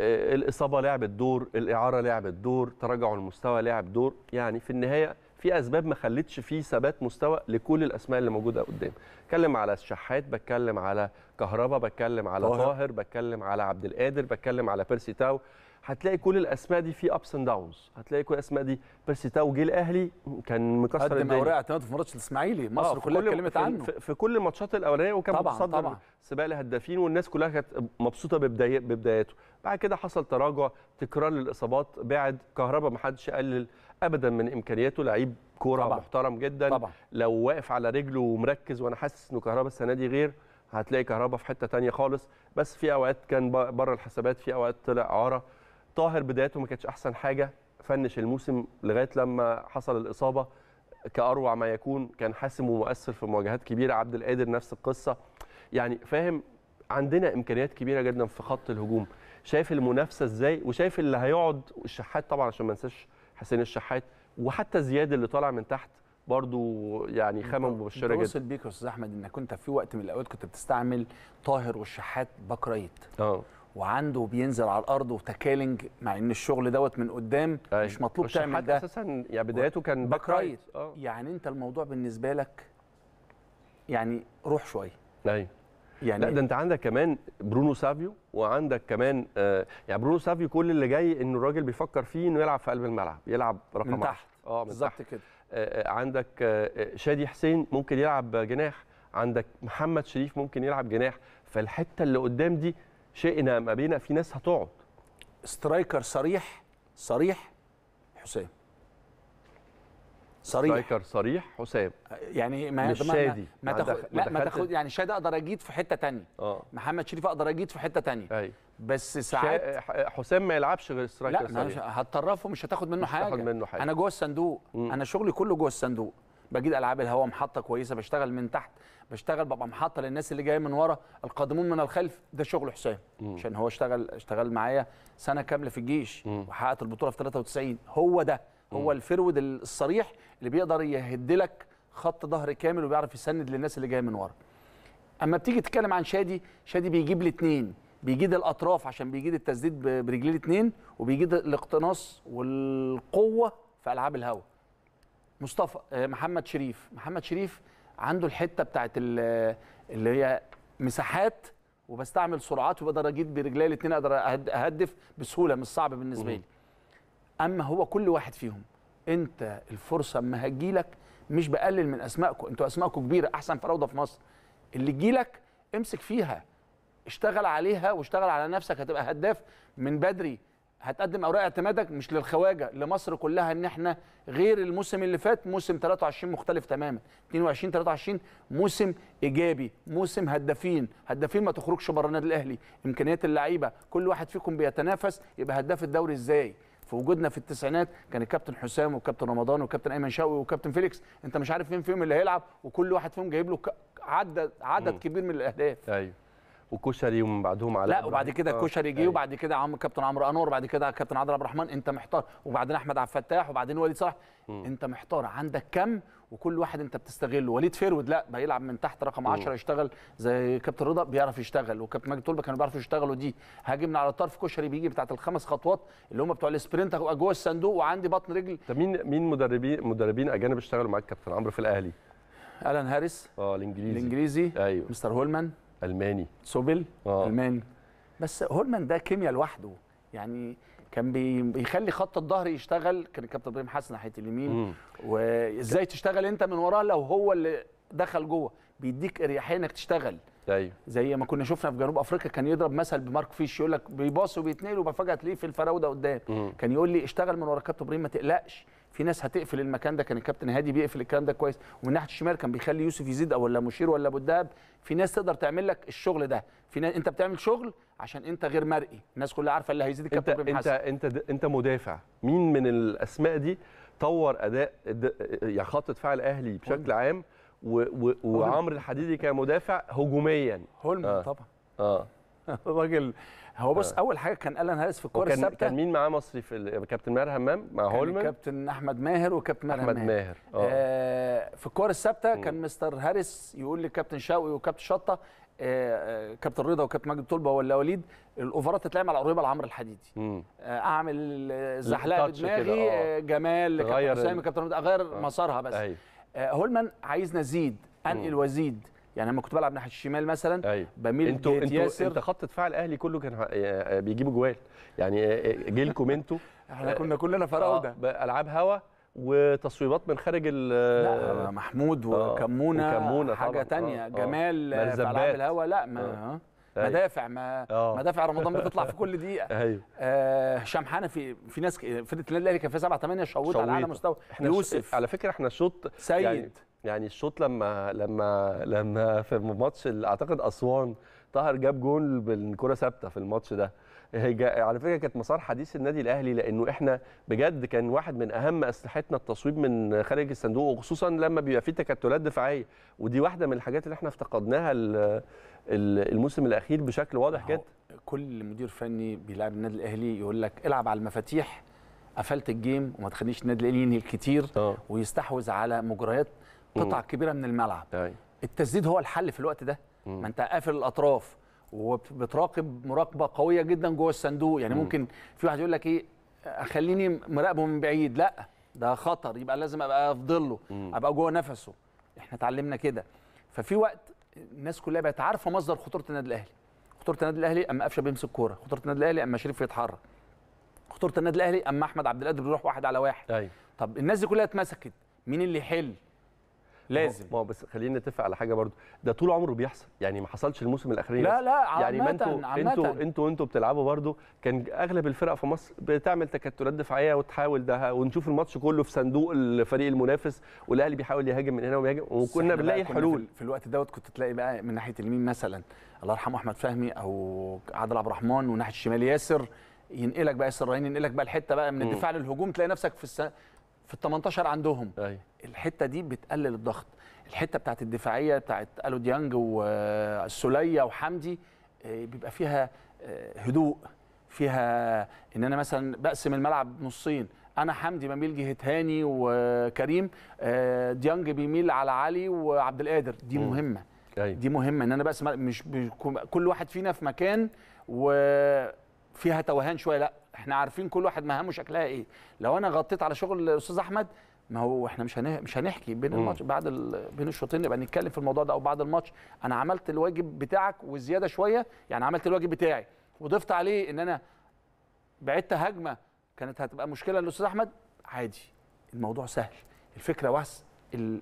آه، الاصابه لعبت دور الاعاره لعبت دور تراجع المستوى لعب دور يعني في النهايه في اسباب ما خلتش في ثبات مستوى لكل الاسماء اللي موجوده قدام بتكلم على الشحات بتكلم على كهربا بتكلم على طاهر بتكلم على عبد القادر بتكلم على بيرسي تاو هتلاقي كل الاسماء دي في ابس اند داونز هتلاقي كل الاسماء دي بيرسي تاو جه الاهلي كان مكسر الدنيا قدم اوراق اعتماد في ماتش الاسماعيلي مصر آه، كلها اتكلمت عنه في, في كل الماتشات الاولانيه وكان طبعًا متصدر طبعًا. سباق الهدافين والناس كلها كانت مبسوطه ببداية ببداياته بعد كده حصل تراجع تكرار للاصابات بعد كهربا ما حدش قلل ابدا من امكانياته لعيب كوره طبعًا. محترم جدا طبعًا. لو واقف على رجله ومركز وانا حاسس انه كهربا السنه دي غير هتلاقي كهربا في حته ثانيه خالص بس في اوقات كان بره الحسابات في اوقات طلع عاره طاهر بدايته ما كانتش احسن حاجه فنش الموسم لغايه لما حصل الاصابه كاروع ما يكون كان حاسم ومؤثر في مواجهات كبيره عبد القادر نفس القصه يعني فاهم عندنا امكانيات كبيره جدا في خط الهجوم شايف المنافسه ازاي وشايف اللي هيقعد الشحات طبعا عشان ما ننساش حسين الشحات وحتى زياد اللي طالع من تحت برضو يعني خامه مبشره جدا بيك يا استاذ احمد انك كنت في وقت من الاوقات كنت بتستعمل طاهر والشحات باك رايت اه وعنده بينزل على الارض وتكالنج مع ان الشغل دوت من قدام أي. طيب، مش مطلوب تعمل ده اساسا يعني بدايته كان باك رايت آه. يعني انت الموضوع بالنسبه لك يعني روح شويه ايوه يعني لا ده انت عندك كمان برونو سافيو وعندك كمان آه يعني برونو سافيو كل اللي جاي انه الراجل بيفكر فيه انه يلعب في قلب الملعب يلعب رقم من تحت اه بالظبط كده آه, آه، عندك آه،, آه شادي حسين ممكن يلعب جناح عندك محمد شريف ممكن يلعب جناح فالحته اللي قدام دي شئنا ما بينا في ناس هتقعد سترايكر صريح صريح حسام صريح سترايكر صريح حسام يعني ما مش شادي ما تاخد ما, ما تاخد يعني شادي اقدر اجيد في حته ثانيه اه محمد شريف اقدر اجيد في حته ثانيه ايوه بس ساعات حسام ما يلعبش غير سترايكر لا صريح. هتطرفه مش هتاخد منه مش حاجه هتاخد منه حاجه انا جوه الصندوق انا شغلي كله جوه الصندوق بجيد العاب الهواء محطه كويسه بشتغل من تحت بشتغل ببقى محطه للناس اللي جايه من ورا القادمون من الخلف ده شغل حسام عشان هو اشتغل اشتغل معايا سنه كامله في الجيش وحققت البطوله في 93 هو ده هو مم. الفرود الصريح اللي بيقدر يهد لك خط ظهر كامل وبيعرف يسند للناس اللي جايه من ورا اما بتيجي تتكلم عن شادي شادي بيجيب الاثنين بيجيد الاطراف عشان بيجيد التسديد برجليه الاثنين وبيجيد الاقتناص والقوه في العاب الهواء مصطفى آه، محمد شريف محمد شريف عنده الحته بتاعت آه، اللي هي مساحات وبستعمل سرعات وبقدر اجيب برجلي الاثنين اقدر اهدف بسهوله مش صعب بالنسبه لي اما هو كل واحد فيهم انت الفرصه اما هتجيلك مش بقلل من اسمائكم انتوا اسمائكم كبيره احسن فروضه في مصر اللي تجيلك امسك فيها اشتغل عليها واشتغل على نفسك هتبقى هداف من بدري هتقدم اوراق اعتمادك مش للخواجه لمصر كلها ان احنا غير الموسم اللي فات موسم 23 مختلف تماما 22 23 موسم ايجابي موسم هدافين هدافين ما تخرجش بره النادي الاهلي امكانيات اللعيبه كل واحد فيكم بيتنافس يبقى هداف الدوري ازاي في وجودنا في التسعينات كان الكابتن حسام والكابتن رمضان والكابتن ايمن شوقي والكابتن فيليكس انت مش عارف مين فيهم اللي هيلعب وكل واحد فيهم جايب له عدد عدد كبير من الاهداف ايوه وكشري ومن بعدهم على لا وبعد كده كشري جه أيوة. وبعد كده عم كابتن عمرو انور وبعد كده كابتن عادل عبد الرحمن انت محتار وبعدين احمد عبد الفتاح وبعدين وليد صلاح انت محتار عندك كم وكل واحد انت بتستغله وليد فيرود لا بيلعب من تحت رقم 10 يشتغل زي كابتن رضا بيعرف يشتغل وكابتن مجدي طلبه كانوا بيعرفوا يشتغلوا دي هاجم من على الطرف كشري بيجي بتاعت الخمس خطوات اللي هم بتوع السبرنت جوه الصندوق وعندي بطن رجل طب مين مين مدربين مدربين اجانب اشتغلوا معاك كابتن عمرو في الاهلي الان هاريس اه الانجليزي الانجليزي ايوه مستر هولمان الماني سوبل آه. الماني بس هولمان ده كيمياء لوحده يعني كان بيخلي خط الظهر يشتغل كان الكابتن ابراهيم حسن ناحيه اليمين وازاي تشتغل انت من وراه لو هو اللي دخل جوه بيديك اريحيه انك تشتغل ايوه زي ما كنا شفنا في جنوب افريقيا كان يضرب مثل بمارك فيش يقول لك بيباص وبيتنقل وبفاجئ تلاقيه في الفراوده قدام كان يقول لي اشتغل من ورا كابتن ابراهيم ما تقلقش في ناس هتقفل المكان ده كان الكابتن هادي بيقفل الكلام ده كويس ومن ناحيه الشمال كان بيخلي يوسف يزيد او ولا مشير ولا ابو الدهب في ناس تقدر تعمل لك الشغل ده في ناس انت بتعمل شغل عشان انت غير مرئي الناس كلها عارفه اللي هيزيد الكابتن انت انت انت, انت انت مدافع مين من الاسماء دي طور اداء يعني خط دفاع الاهلي بشكل عام وعمرو الحديدي كمدافع هجوميا هولم آه. طبعا اه الراجل هو بص آه. اول حاجه كان الان هاريس في الكوره الثابته كان مين معاه مصري في كابتن ماهر همام مع هولمان كابتن احمد ماهر وكابتن ماهر احمد ماهر آه. آه في الكوره الثابته كان مستر هاريس يقول لكابتن شوقي وكابتن شطه آه،, آه كابتن رضا وكابتن ماجد طلبه ولا وليد الاوفرات تتلعب على قريبه لعمرو الحديدي آه اعمل زحلقه بدماغي آه. آه جمال كابتن حسام كابتن اغير آه. مسارها بس أيوه. آه. آه هولمان عايزنا نزيد انقل وزيد يعني لما كنت بلعب ناحيه الشمال مثلا أيوة. بميل انتوا انتوا ياسر انت خط دفاع الاهلي كله كان آه، آه، بيجيبوا جوال يعني آه، جيلكم انتوا احنا كنا كلنا فراوده آه العاب هوا وتصويبات من خارج ال لا محمود وكمونه, وكمونة حاجه ثانيه جمال العاب الهوا لا ما أيوة. مدافع ما أوه. مدافع رمضان بتطلع في كل دقيقه ايوه هشام آه حنفي في ناس فرقه النادي الاهلي كان فيها 7 8 شوط على اعلى مستوى احنا يوسف على فكره احنا شوط سيد يعني يعني الشوط لما لما لما في ماتش اعتقد اسوان طاهر جاب جول بالكره ثابته في الماتش ده على فكره كانت مسار حديث النادي الاهلي لانه احنا بجد كان واحد من اهم اسلحتنا التصويب من خارج الصندوق وخصوصا لما بيبقى في تكتلات دفاعيه ودي واحده من الحاجات اللي احنا افتقدناها الموسم الاخير بشكل واضح جدا كل مدير فني بيلعب النادي الاهلي يقول لك العب على المفاتيح قفلت الجيم وما تخليش النادي الاهلي ينهي كتير آه. ويستحوذ على مجريات قطع كبيره من الملعب أي. التسديد هو الحل في الوقت ده ما انت قافل الاطراف وبتراقب مراقبه قويه جدا جوه الصندوق يعني ممكن في واحد يقول لك ايه خليني مراقبه من بعيد لا ده خطر يبقى لازم ابقى افضل له ابقى جوه نفسه احنا اتعلمنا كده ففي وقت الناس كلها بقت عارفه مصدر خطوره النادي الاهلي خطوره النادي الاهلي اما قفشه بيمسك كوره خطوره النادي الاهلي اما شريف يتحرك خطوره النادي الاهلي اما احمد عبد القادر بيروح واحد على واحد أي. طب الناس دي كلها اتمسكت مين اللي يحل لازم ما هو بس خلينا نتفق على حاجه برضو ده طول عمره بيحصل يعني ما حصلش الموسم الاخراني لا لا عمتاً يعني ما انتوا انتوا انتوا انتو بتلعبوا برضو كان اغلب الفرق في مصر بتعمل تكتلات دفاعيه وتحاول ده ونشوف الماتش كله في صندوق الفريق المنافس والاهلي بيحاول يهاجم من هنا ويهاجم وكنا بنلاقي الحلول في الوقت دوت كنت تلاقي بقى من ناحيه اليمين مثلا الله يرحمه احمد فهمي او عادل عبد الرحمن وناحيه الشمال ياسر ينقلك بقى ياسر ينقلك بقى الحته بقى من الدفاع للهجوم تلاقي نفسك في الس... في ال 18 عندهم أي. أيوة. الحته دي بتقلل الضغط الحته بتاعت الدفاعيه بتاعت الو ديانج والسوليه وحمدي آه، بيبقى فيها آه، هدوء فيها ان انا مثلا بقسم الملعب نصين انا حمدي بميل جهه هاني وكريم آه، ديانج بيميل على علي وعبد القادر دي م. مهمه أي. أيوة. دي مهمه ان انا بقسم مش كل واحد فينا في مكان وفيها توهان شويه لا احنا عارفين كل واحد مهامه شكلها ايه لو انا غطيت على شغل الاستاذ احمد ما هو احنا مش مش هنحكي بين الماتش بعد ال... بين الشوطين نبقى نتكلم في الموضوع ده او بعد الماتش انا عملت الواجب بتاعك وزياده شويه يعني عملت الواجب بتاعي وضفت عليه ان انا بعدت هجمه كانت هتبقى مشكله للاستاذ احمد عادي الموضوع سهل الفكره وس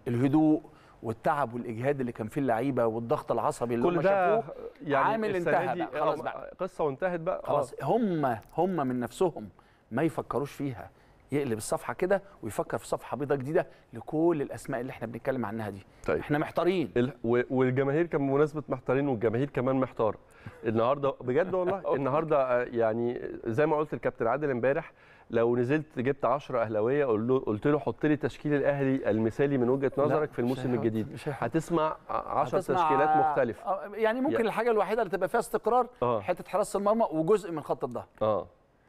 الهدوء والتعب والاجهاد اللي كان فيه اللعيبه والضغط العصبي اللي هم شافوه يعني عامل انتهى بقى خلاص بقى قصه وانتهت بقى خلاص هم هم من نفسهم ما يفكروش فيها يقلب الصفحه كده ويفكر في صفحه بيضاء جديده لكل الاسماء اللي احنا بنتكلم عنها دي طيب. احنا محتارين ال... والجماهير كان بمناسبه محتارين والجماهير كمان محتار النهارده بجد والله النهارده آه، يعني زي ما قلت الكابتن عادل امبارح لو نزلت جبت 10 اهلاويه قلت له حط لي تشكيل الاهلي المثالي من وجهه نظرك في الموسم الجديد هتسمع 10 تشكيلات مختلفه آه، يعني ممكن يعني. الحاجه الوحيده اللي تبقى فيها استقرار آه. حته حراسه المرمى وجزء من خط الظهر اه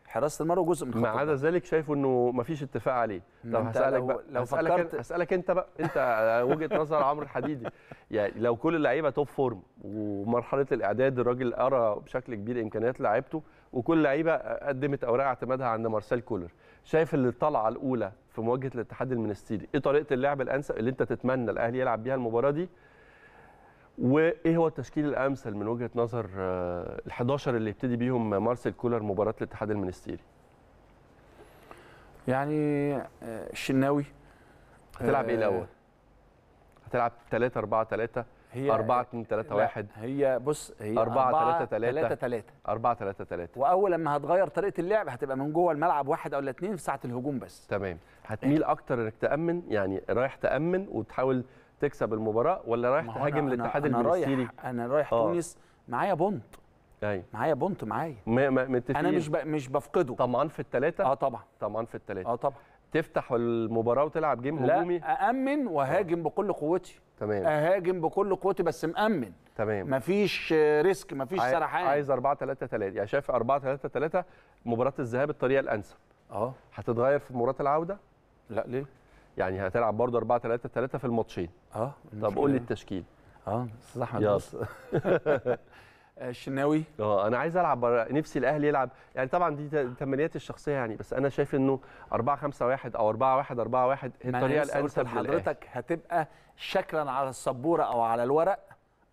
حراسه المرمى وجزء من خط ما عدا ذلك شايفه انه ما فيش اتفاق عليه طب هسالك بقى لو هسألك, فكرت... هسالك انت بقى انت وجهه نظر عمرو الحديدي يعني لو كل اللعيبه توب فورم ومرحله الاعداد الراجل قرا بشكل كبير امكانيات لعيبته وكل لعيبه قدمت اوراق اعتمادها عند مارسيل كولر شايف الطلعه الاولى في مواجهه الاتحاد المنستيري ايه طريقه اللعب الانسب اللي انت تتمنى الاهلي يلعب بيها المباراه دي وايه هو التشكيل الامثل من وجهه نظر آه، ال11 اللي يبتدي بيهم مارسيل كولر مباراه الاتحاد المنستيري يعني آه، الشناوي هتلعب ايه آه، الاول هتلعب 3 4 3 هي 4 2 3 1 هي بص هي 4 3 3 3 4 3 3 واول لما هتغير طريقه اللعب هتبقى من جوه الملعب واحد او الاثنين في ساعه الهجوم بس تمام هتميل يعني اكتر انك تامن يعني رايح تامن وتحاول تكسب المباراه ولا رايح تهاجم الاتحاد المنستيري انا رايح آه. تونس معايا بونت ايوه معايا بونت معايا انا مش ب... مش بفقده طمعان في الثلاثه اه طبعا طمعان في الثلاثه اه طبعا تفتح المباراه وتلعب جيم لا هجومي لا اامن واهاجم آه. بكل قوتي تمام اهاجم بكل قوتي بس مامن تمام مفيش ريسك مفيش عاي... سرحان عايز 4 3 3 يعني شايف 4 3 3 مباراه الذهاب الطريقه الانسب اه هتتغير في مباراه العوده لا ليه يعني هتلعب برضه 4 3 3 في الماتشين اه طب قول لي التشكيل اه استاذ احمد آه، الشناوي اه انا عايز العب بره نفسي الاهلي يلعب يعني طبعا دي تمنياتي الشخصيه يعني بس انا شايف انه 4 5 1 او 4 1 4 1 هي الطريقه الانسب لحضرتك هتبقى شكلا على السبوره او على الورق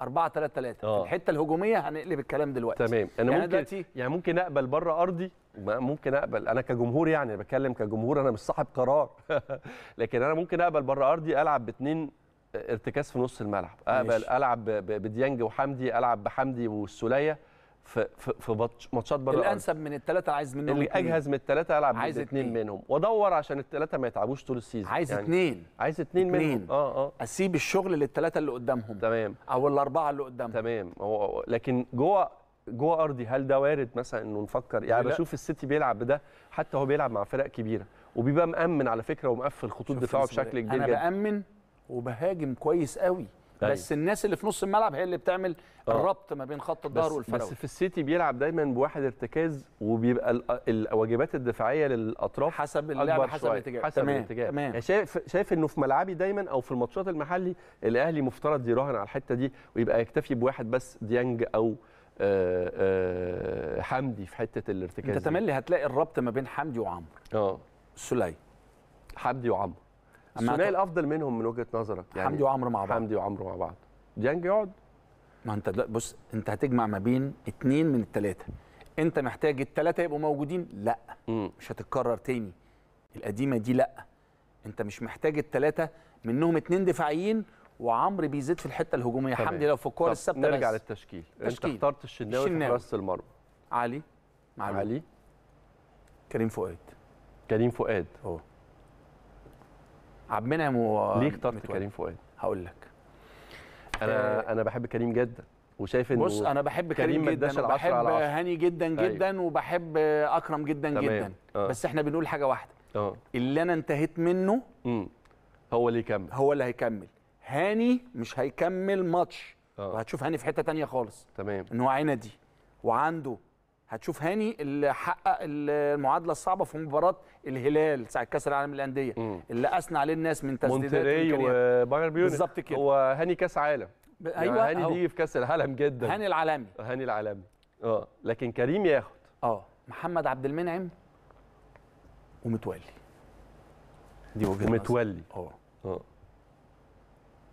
4 3 3 الحته الهجوميه هنقلب الكلام دلوقتي تمام انا يعني ممكن دلوقتي يعني ممكن اقبل بره ارضي ممكن اقبل انا كجمهور يعني بتكلم كجمهور انا مش صاحب قرار لكن انا ممكن اقبل بره ارضي العب باثنين ارتكاز في نص الملعب اقبل العب بديانج وحمدي العب بحمدي والسوليه في في ماتشات بره الانسب من الثلاثه عايز منهم اللي اجهز من الثلاثه العب عايز اثنين منهم وادور عشان الثلاثه ما يتعبوش طول السيزون عايز يعني اثنين عايز اثنين منهم اه اه اسيب الشغل للثلاثه اللي قدامهم تمام او الاربعه اللي قدامهم تمام هو لكن جوه جوه ارضي هل ده وارد مثلا انه نفكر يعني بشوف السيتي بيلعب بده حتى هو بيلعب مع فرق كبيره وبيبقى مامن على فكره ومقفل خطوط دفاعه بشكل كبير جدا انا بامن وبهاجم كويس قوي أيوة. بس الناس اللي في نص الملعب هي اللي بتعمل أوه. الربط ما بين خط الظهر والفراغ بس في السيتي بيلعب دايما بواحد ارتكاز وبيبقى الواجبات الدفاعيه للاطراف حسب اللعب حسب الاتجاه حسب تمام. الاتجاه تمام. يعني شايف شايف انه في ملعبي دايما او في الماتشات المحلي الاهلي مفترض يراهن على الحته دي ويبقى يكتفي بواحد بس ديانج او آه، آه، حمدي في حته الارتكاز انت تملي هتلاقي الربط ما بين حمدي وعمرو اه سلي حمدي وعمرو الثنائي الافضل منهم من وجهه نظرك يعني حمدي وعمرو مع بعض حمدي وعمرو مع بعض ديانج يقعد ما انت بص انت هتجمع ما بين اثنين من الثلاثه انت محتاج الثلاثه يبقوا موجودين لا مم. مش هتتكرر تاني القديمه دي لا انت مش محتاج الثلاثه منهم اثنين دفاعيين وعمرو بيزيد في الحته الهجوميه طبعا. حمدي لو في الكوره الثابته نرجع بس. للتشكيل تشكيل. انت اخترت الشناوي في حراسه المرمى علي معلوم. علي كريم فؤاد كريم فؤاد اه عبد المنعم و ليه اخترت كريم فؤاد؟ هقول لك انا آه انا بحب كريم جدا وشايف انه بص انا بحب كريم, كريم جدا وبحب هاني جدا طيب. جدا أيوه. وبحب اكرم جدا تمام. جدا آه. بس احنا بنقول حاجه واحده آه. اللي انا انتهيت منه م. هو اللي يكمل هو اللي هيكمل هاني مش هيكمل ماتش آه. وهتشوف هاني في حته تانية خالص تمام ان هو عندي وعنده هتشوف هاني اللي حقق المعادله الصعبه في مباراه الهلال ساعه كاس العالم للانديه اللي اثنى عليه الناس من تسديدات مونتري وبايرن ميونخ بالظبط كده وهاني كاس عالم يعني ايوه هاني دي في كاس العالم جدا هاني العالمي هاني العالمي اه لكن كريم ياخد اه محمد عبد المنعم ومتولي دي وجهه متولي اه اه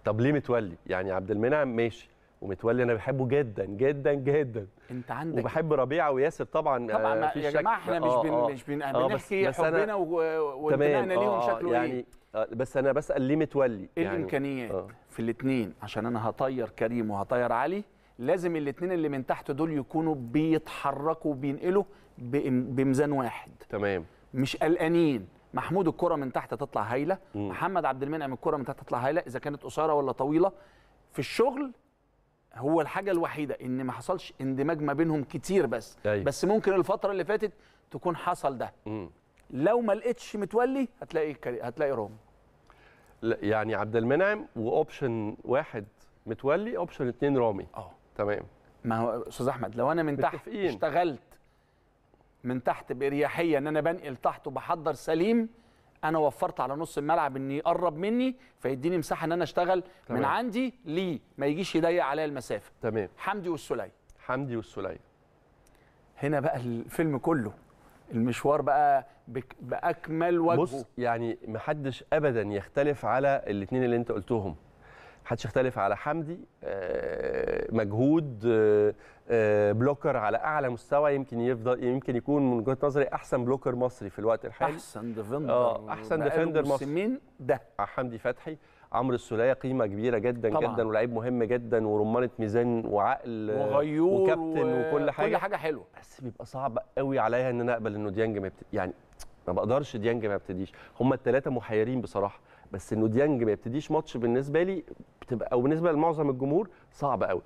طب ليه متولي يعني عبد المنعم ماشي ومتولي انا بحبه جدا جدا جدا انت عندك وبحب ربيعه وياسر طبعا آه، طبعا آه يا جماعه احنا مش آه، بن آه مش بن آه بنحكي بس حبنا أنا... وانتمائنا ليهم آه شكله إيه؟ يعني ايه بس انا بسال ليه متولي ايه يعني الامكانيات آه. في الاثنين عشان انا هطير كريم وهطير علي لازم الاثنين اللي من تحت دول يكونوا بيتحركوا وبينقلوا بميزان واحد تمام مش قلقانين محمود الكره من تحت تطلع هايله محمد عبد المنعم الكره من تحت تطلع هايله اذا كانت قصيره ولا طويله في الشغل هو الحاجه الوحيده ان ما حصلش اندماج ما بينهم كتير بس أي. أيوة. بس ممكن الفتره اللي فاتت تكون حصل ده مم. لو ما لقيتش متولي هتلاقي هتلاقي روم يعني عبد المنعم واوبشن واحد متولي اوبشن اتنين رامي اه تمام ما هو استاذ احمد لو انا من تحت متفقين. اشتغلت من تحت باريحيه ان انا بنقل تحت وبحضر سليم انا وفرت على نص الملعب ان يقرب مني فيديني مساحه ان انا اشتغل تمام. من عندي ليه ما يجيش يضيق عليا المسافه تمام حمدي والسليم حمدي والسليم هنا بقى الفيلم كله المشوار بقى باكمل وجهه بص يعني محدش ابدا يختلف على الاثنين اللي انت قلتهم محدش يختلف على حمدي آه، مجهود آه، آه، بلوكر على اعلى مستوى يمكن يفضل يمكن يكون من وجهه نظري احسن بلوكر مصري في الوقت الحالي احسن ديفندر اه احسن ديفندر مصري مين ده حمدي فتحي عمرو السوليه قيمه كبيره جدا طبعا. جدا ولاعيب مهم جدا ورمانه ميزان وعقل وغيور وكابتن و... وكل حاجه كل حاجه حلوه بس بيبقى صعب قوي عليا ان انا اقبل انه ديانج ما يعني ما بقدرش ديانج ما يبتديش هما الثلاثه محيرين بصراحه بس انه ديانج ما يبتديش ماتش بالنسبه لي بتبقى او بالنسبه لمعظم الجمهور صعب قوي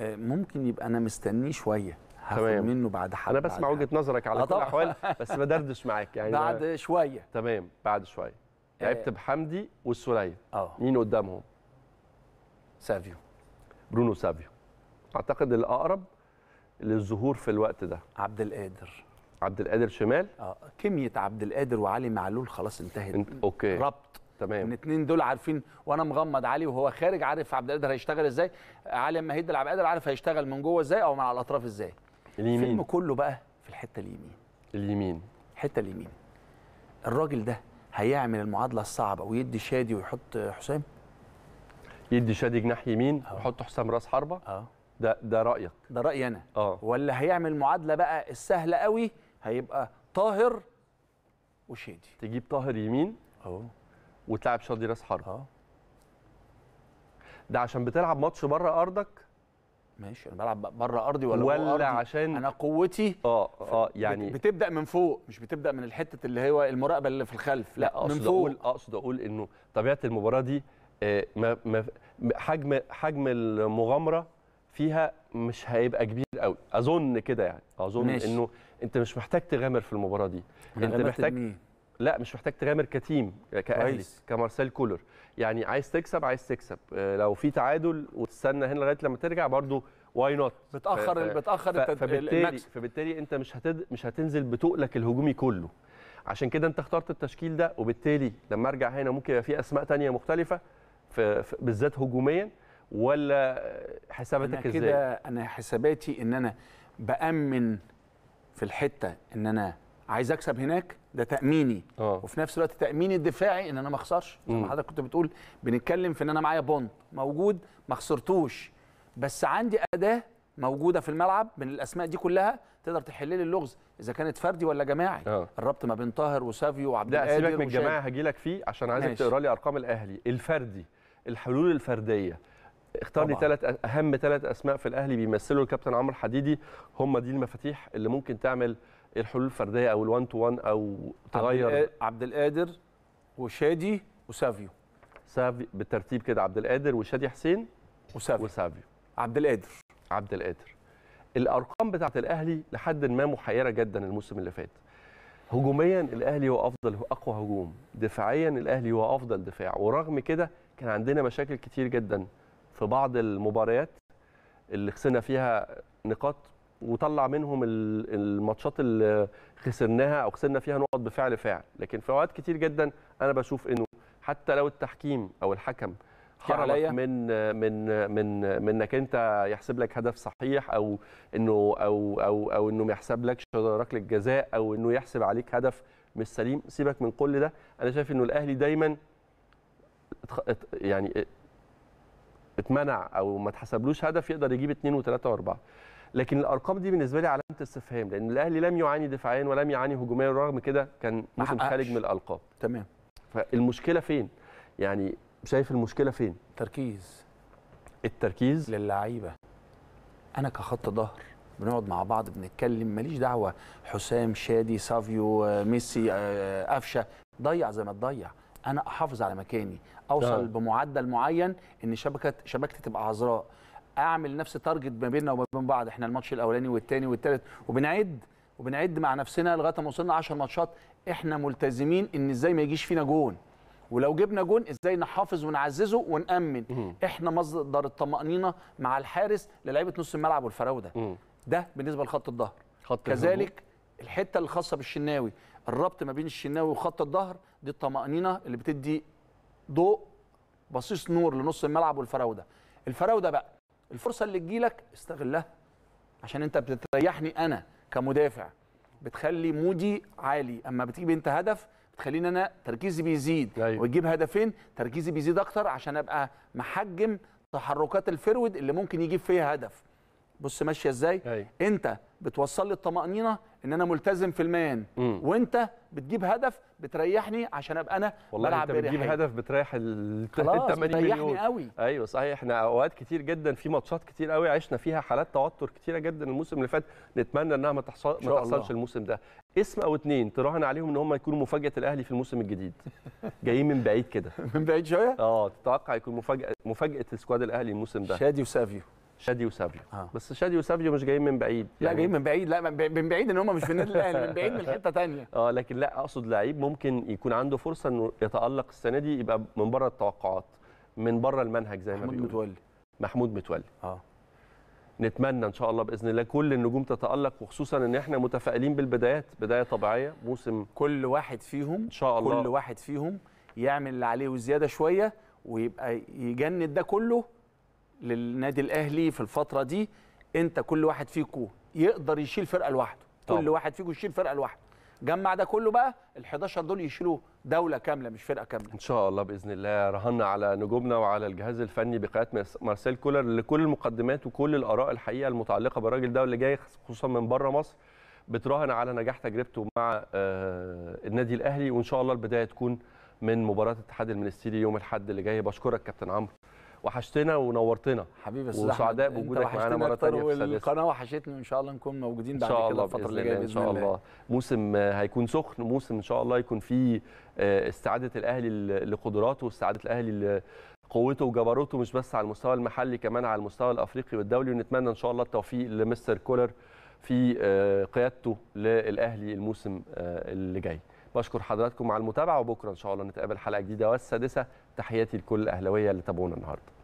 آه، ممكن يبقى انا مستنيه شويه هاخد تمام. منه بعد حلقه انا بسمع وجهه نظرك على آه، كل الاحوال بس بدردش معاك يعني بعد شويه تمام بعد شويه آه. لعبت بحمدي والسوليه اه مين قدامهم سافيو برونو سافيو اعتقد الاقرب للظهور في الوقت ده عبد القادر عبد القادر شمال اه كميه عبد القادر وعلي معلول خلاص انتهت انت... اوكي ربط تمام الاثنين دول عارفين وانا مغمض علي وهو خارج عارف عبد القادر هيشتغل ازاي علي اما هيدي لعبد القادر عارف هيشتغل من جوه ازاي او من على الاطراف ازاي اليمين الفيلم كله بقى في الحته اليمين اليمين الحته اليمين الراجل ده هيعمل المعادله الصعبه ويدي شادي ويحط حسام يدي شادي جناح يمين ويحط حسام راس حربه اه ده ده رايك ده رايي انا اه ولا هيعمل معادله بقى السهله قوي هيبقى طاهر وشادي تجيب طاهر يمين اهو وتلعب شادي راس حرب اه ده عشان بتلعب ماتش بره ارضك ماشي انا بلعب بره ارضي ولا ولا أرضي. عشان انا قوتي اه اه يعني بتبدا من فوق مش بتبدا من الحته اللي هو المراقبه اللي في الخلف لا, لا أقصد من فوق أقول اقصد اقول انه طبيعه المباراه دي آه، ما ما حجم حجم المغامره فيها مش هيبقى كبير قوي اظن كده يعني اظن ماشي. انه انت مش محتاج تغامر في المباراه دي انت محتاج لا مش محتاج تغامر كتيم كاهلي كمارسيل كولر يعني عايز تكسب عايز تكسب آه، لو في تعادل وتستنى هنا لغايه لما ترجع برضو واي نوت بتاخر ف... بتاخر ف... التد... فبالتالي المكسب. فبالتالي انت مش هتد... مش هتنزل بتقلك الهجومي كله عشان كده انت اخترت التشكيل ده وبالتالي لما ارجع هنا ممكن يبقى في اسماء تانية مختلفه ف... ف... بالذات هجوميا ولا حساباتك ازاي؟ انا كده انا حساباتي ان انا بامن في الحته ان انا عايز اكسب هناك ده تاميني أوه. وفي نفس الوقت تاميني الدفاعي ان انا ما اخسرش زي ما حضرتك كنت بتقول بنتكلم في ان انا معايا بونت موجود ما خسرتوش بس عندي اداه موجوده في الملعب من الاسماء دي كلها تقدر تحل لي اللغز اذا كانت فردي ولا جماعي أوه. الربط ما بين طاهر وسافيو وعبد القادر لا سيبك من الجماعي هجي لك فيه عشان عايزك تقرا لي ارقام الاهلي الفردي الحلول الفرديه اختار لي ثلاث اهم ثلاث اسماء في الاهلي بيمثلوا الكابتن عمرو حديدي هم دي المفاتيح اللي ممكن تعمل ايه الحلول الفرديه او ال1 تو 1 او تغير عبد القادر وشادي وسافيو سافيو بالترتيب كده عبد القادر وشادي حسين وسافيو وسافيو عبد القادر عبد القادر الارقام بتاعه الاهلي لحد ما محيره جدا الموسم اللي فات هجوميا الاهلي هو افضل اقوى هجوم دفاعيا الاهلي هو افضل دفاع ورغم كده كان عندنا مشاكل كتير جدا في بعض المباريات اللي خسرنا فيها نقاط وطلع منهم الماتشات اللي خسرناها او خسرنا فيها نقط بفعل فاعل لكن في اوقات كتير جدا انا بشوف انه حتى لو التحكيم او الحكم حرمك من من من منك انت يحسب لك هدف صحيح او انه او او او انه ما لك ركله جزاء او انه يحسب عليك هدف مش سليم سيبك من كل ده انا شايف انه الاهلي دايما يعني اتمنع او ما اتحسبلوش هدف يقدر يجيب اثنين وثلاثه واربعه لكن الارقام دي بالنسبه لي علامه استفهام لان الاهلي لم يعاني دفاعيا ولم يعاني هجوميا ورغم كده كان موسم خارج من الالقاب تمام فالمشكله فين يعني شايف المشكله فين تركيز التركيز للعيبه انا كخط ظهر بنقعد مع بعض بنتكلم ماليش دعوه حسام شادي سافيو ميسي آه، قفشه ضيع زي ما تضيع انا احافظ على مكاني اوصل ده. آه. بمعدل معين ان شبكه شبكتي تبقى عذراء اعمل نفس تارجت ما بيننا وما بين بعض احنا الماتش الاولاني والثاني والثالث وبنعد وبنعد مع نفسنا لغايه ما وصلنا 10 ماتشات احنا ملتزمين ان ازاي ما يجيش فينا جون ولو جبنا جون ازاي نحافظ ونعززه ونامن احنا مصدر الطمانينه مع الحارس للعيبه نص الملعب والفراوده ده بالنسبه لخط الظهر كذلك الهبو. الحته الخاصه بالشناوي الربط ما بين الشناوي وخط الظهر دي الطمانينه اللي بتدي ضوء بصيص نور لنص الملعب والفراوده الفراوده بقى الفرصه اللي تجيلك استغلها عشان انت بتريحني انا كمدافع بتخلي مودي عالي اما بتجيب انت هدف بتخليني انا تركيزي بيزيد أيوة. وتجيب هدفين تركيزي بيزيد اكتر عشان ابقى محجم تحركات الفرود اللي ممكن يجيب فيها هدف بص ماشيه ازاي أي. أيوه. انت بتوصل لي الطمانينه ان انا ملتزم في م. وانت بتجيب هدف بتريحني عشان ابقى انا والله بلعب انت بتجيب هدف بتريح ال 80 مليون بتريحني قوي ايوه صحيح احنا اوقات كتير جدا في ماتشات كتير قوي عشنا فيها حالات توتر كتيره جدا الموسم اللي فات نتمنى انها ما تحصل ما تحصلش الموسم ده اسم او اتنين تراهن عليهم ان هم يكونوا مفاجاه الاهلي في الموسم الجديد جايين من بعيد كده من بعيد شويه اه تتوقع يكون مفاجاه مفاجاه السكواد الاهلي الموسم ده شادي وسافيو شادي وسافيو آه. بس شادي وسافيو مش جايين من بعيد يعني لا جايين من بعيد لا من بعيد ان هم مش في النادي الاهلي من بعيد من حته ثانيه اه لكن لا اقصد لعيب ممكن يكون عنده فرصه انه يتالق السنه دي يبقى من بره التوقعات من بره المنهج زي ما بيقولوا محمود متولي محمود متولي اه نتمنى ان شاء الله باذن الله كل النجوم تتالق وخصوصا ان احنا متفائلين بالبدايات بدايه طبيعيه موسم كل واحد فيهم ان شاء الله كل واحد فيهم يعمل اللي عليه وزياده شويه ويبقى يجند ده كله للنادي الاهلي في الفتره دي انت كل واحد فيكو يقدر يشيل فرقه لوحده كل واحد فيكو يشيل فرقه لوحده جمع ده كله بقى ال11 دول يشيلوا دوله كامله مش فرقه كامله ان شاء الله باذن الله رهنا على نجومنا وعلى الجهاز الفني بقياده مارسيل كولر لكل المقدمات وكل الاراء الحقيقه المتعلقه بالراجل ده واللي جاي خصوصا من بره مصر بتراهن على نجاح تجربته مع آه، النادي الاهلي وان شاء الله البدايه تكون من مباراه اتحاد المنستيري يوم الاحد اللي جاي بشكرك كابتن عمرو وحشتنا ونورتنا حبيبي استاذ وسعداء بوجودك معانا مره ثانيه في السادسه القناه وحشتني وان شاء الله نكون موجودين بعد كده الفتره اللي جايه إن شاء الله. الله موسم آه، هيكون سخن موسم ان شاء الله يكون فيه آه، استعاده الاهلي لقدراته واستعاده الاهلي قوته وجبروته مش بس على المستوى المحلي كمان على المستوى الافريقي والدولي ونتمنى ان شاء الله التوفيق لمستر كولر في آه، قيادته للاهلي الموسم اللي جاي بشكر حضراتكم على المتابعه وبكره ان شاء الله نتقابل حلقه جديده والسادسه تحياتي لكل الاهلاويه اللي تابعونا النهارده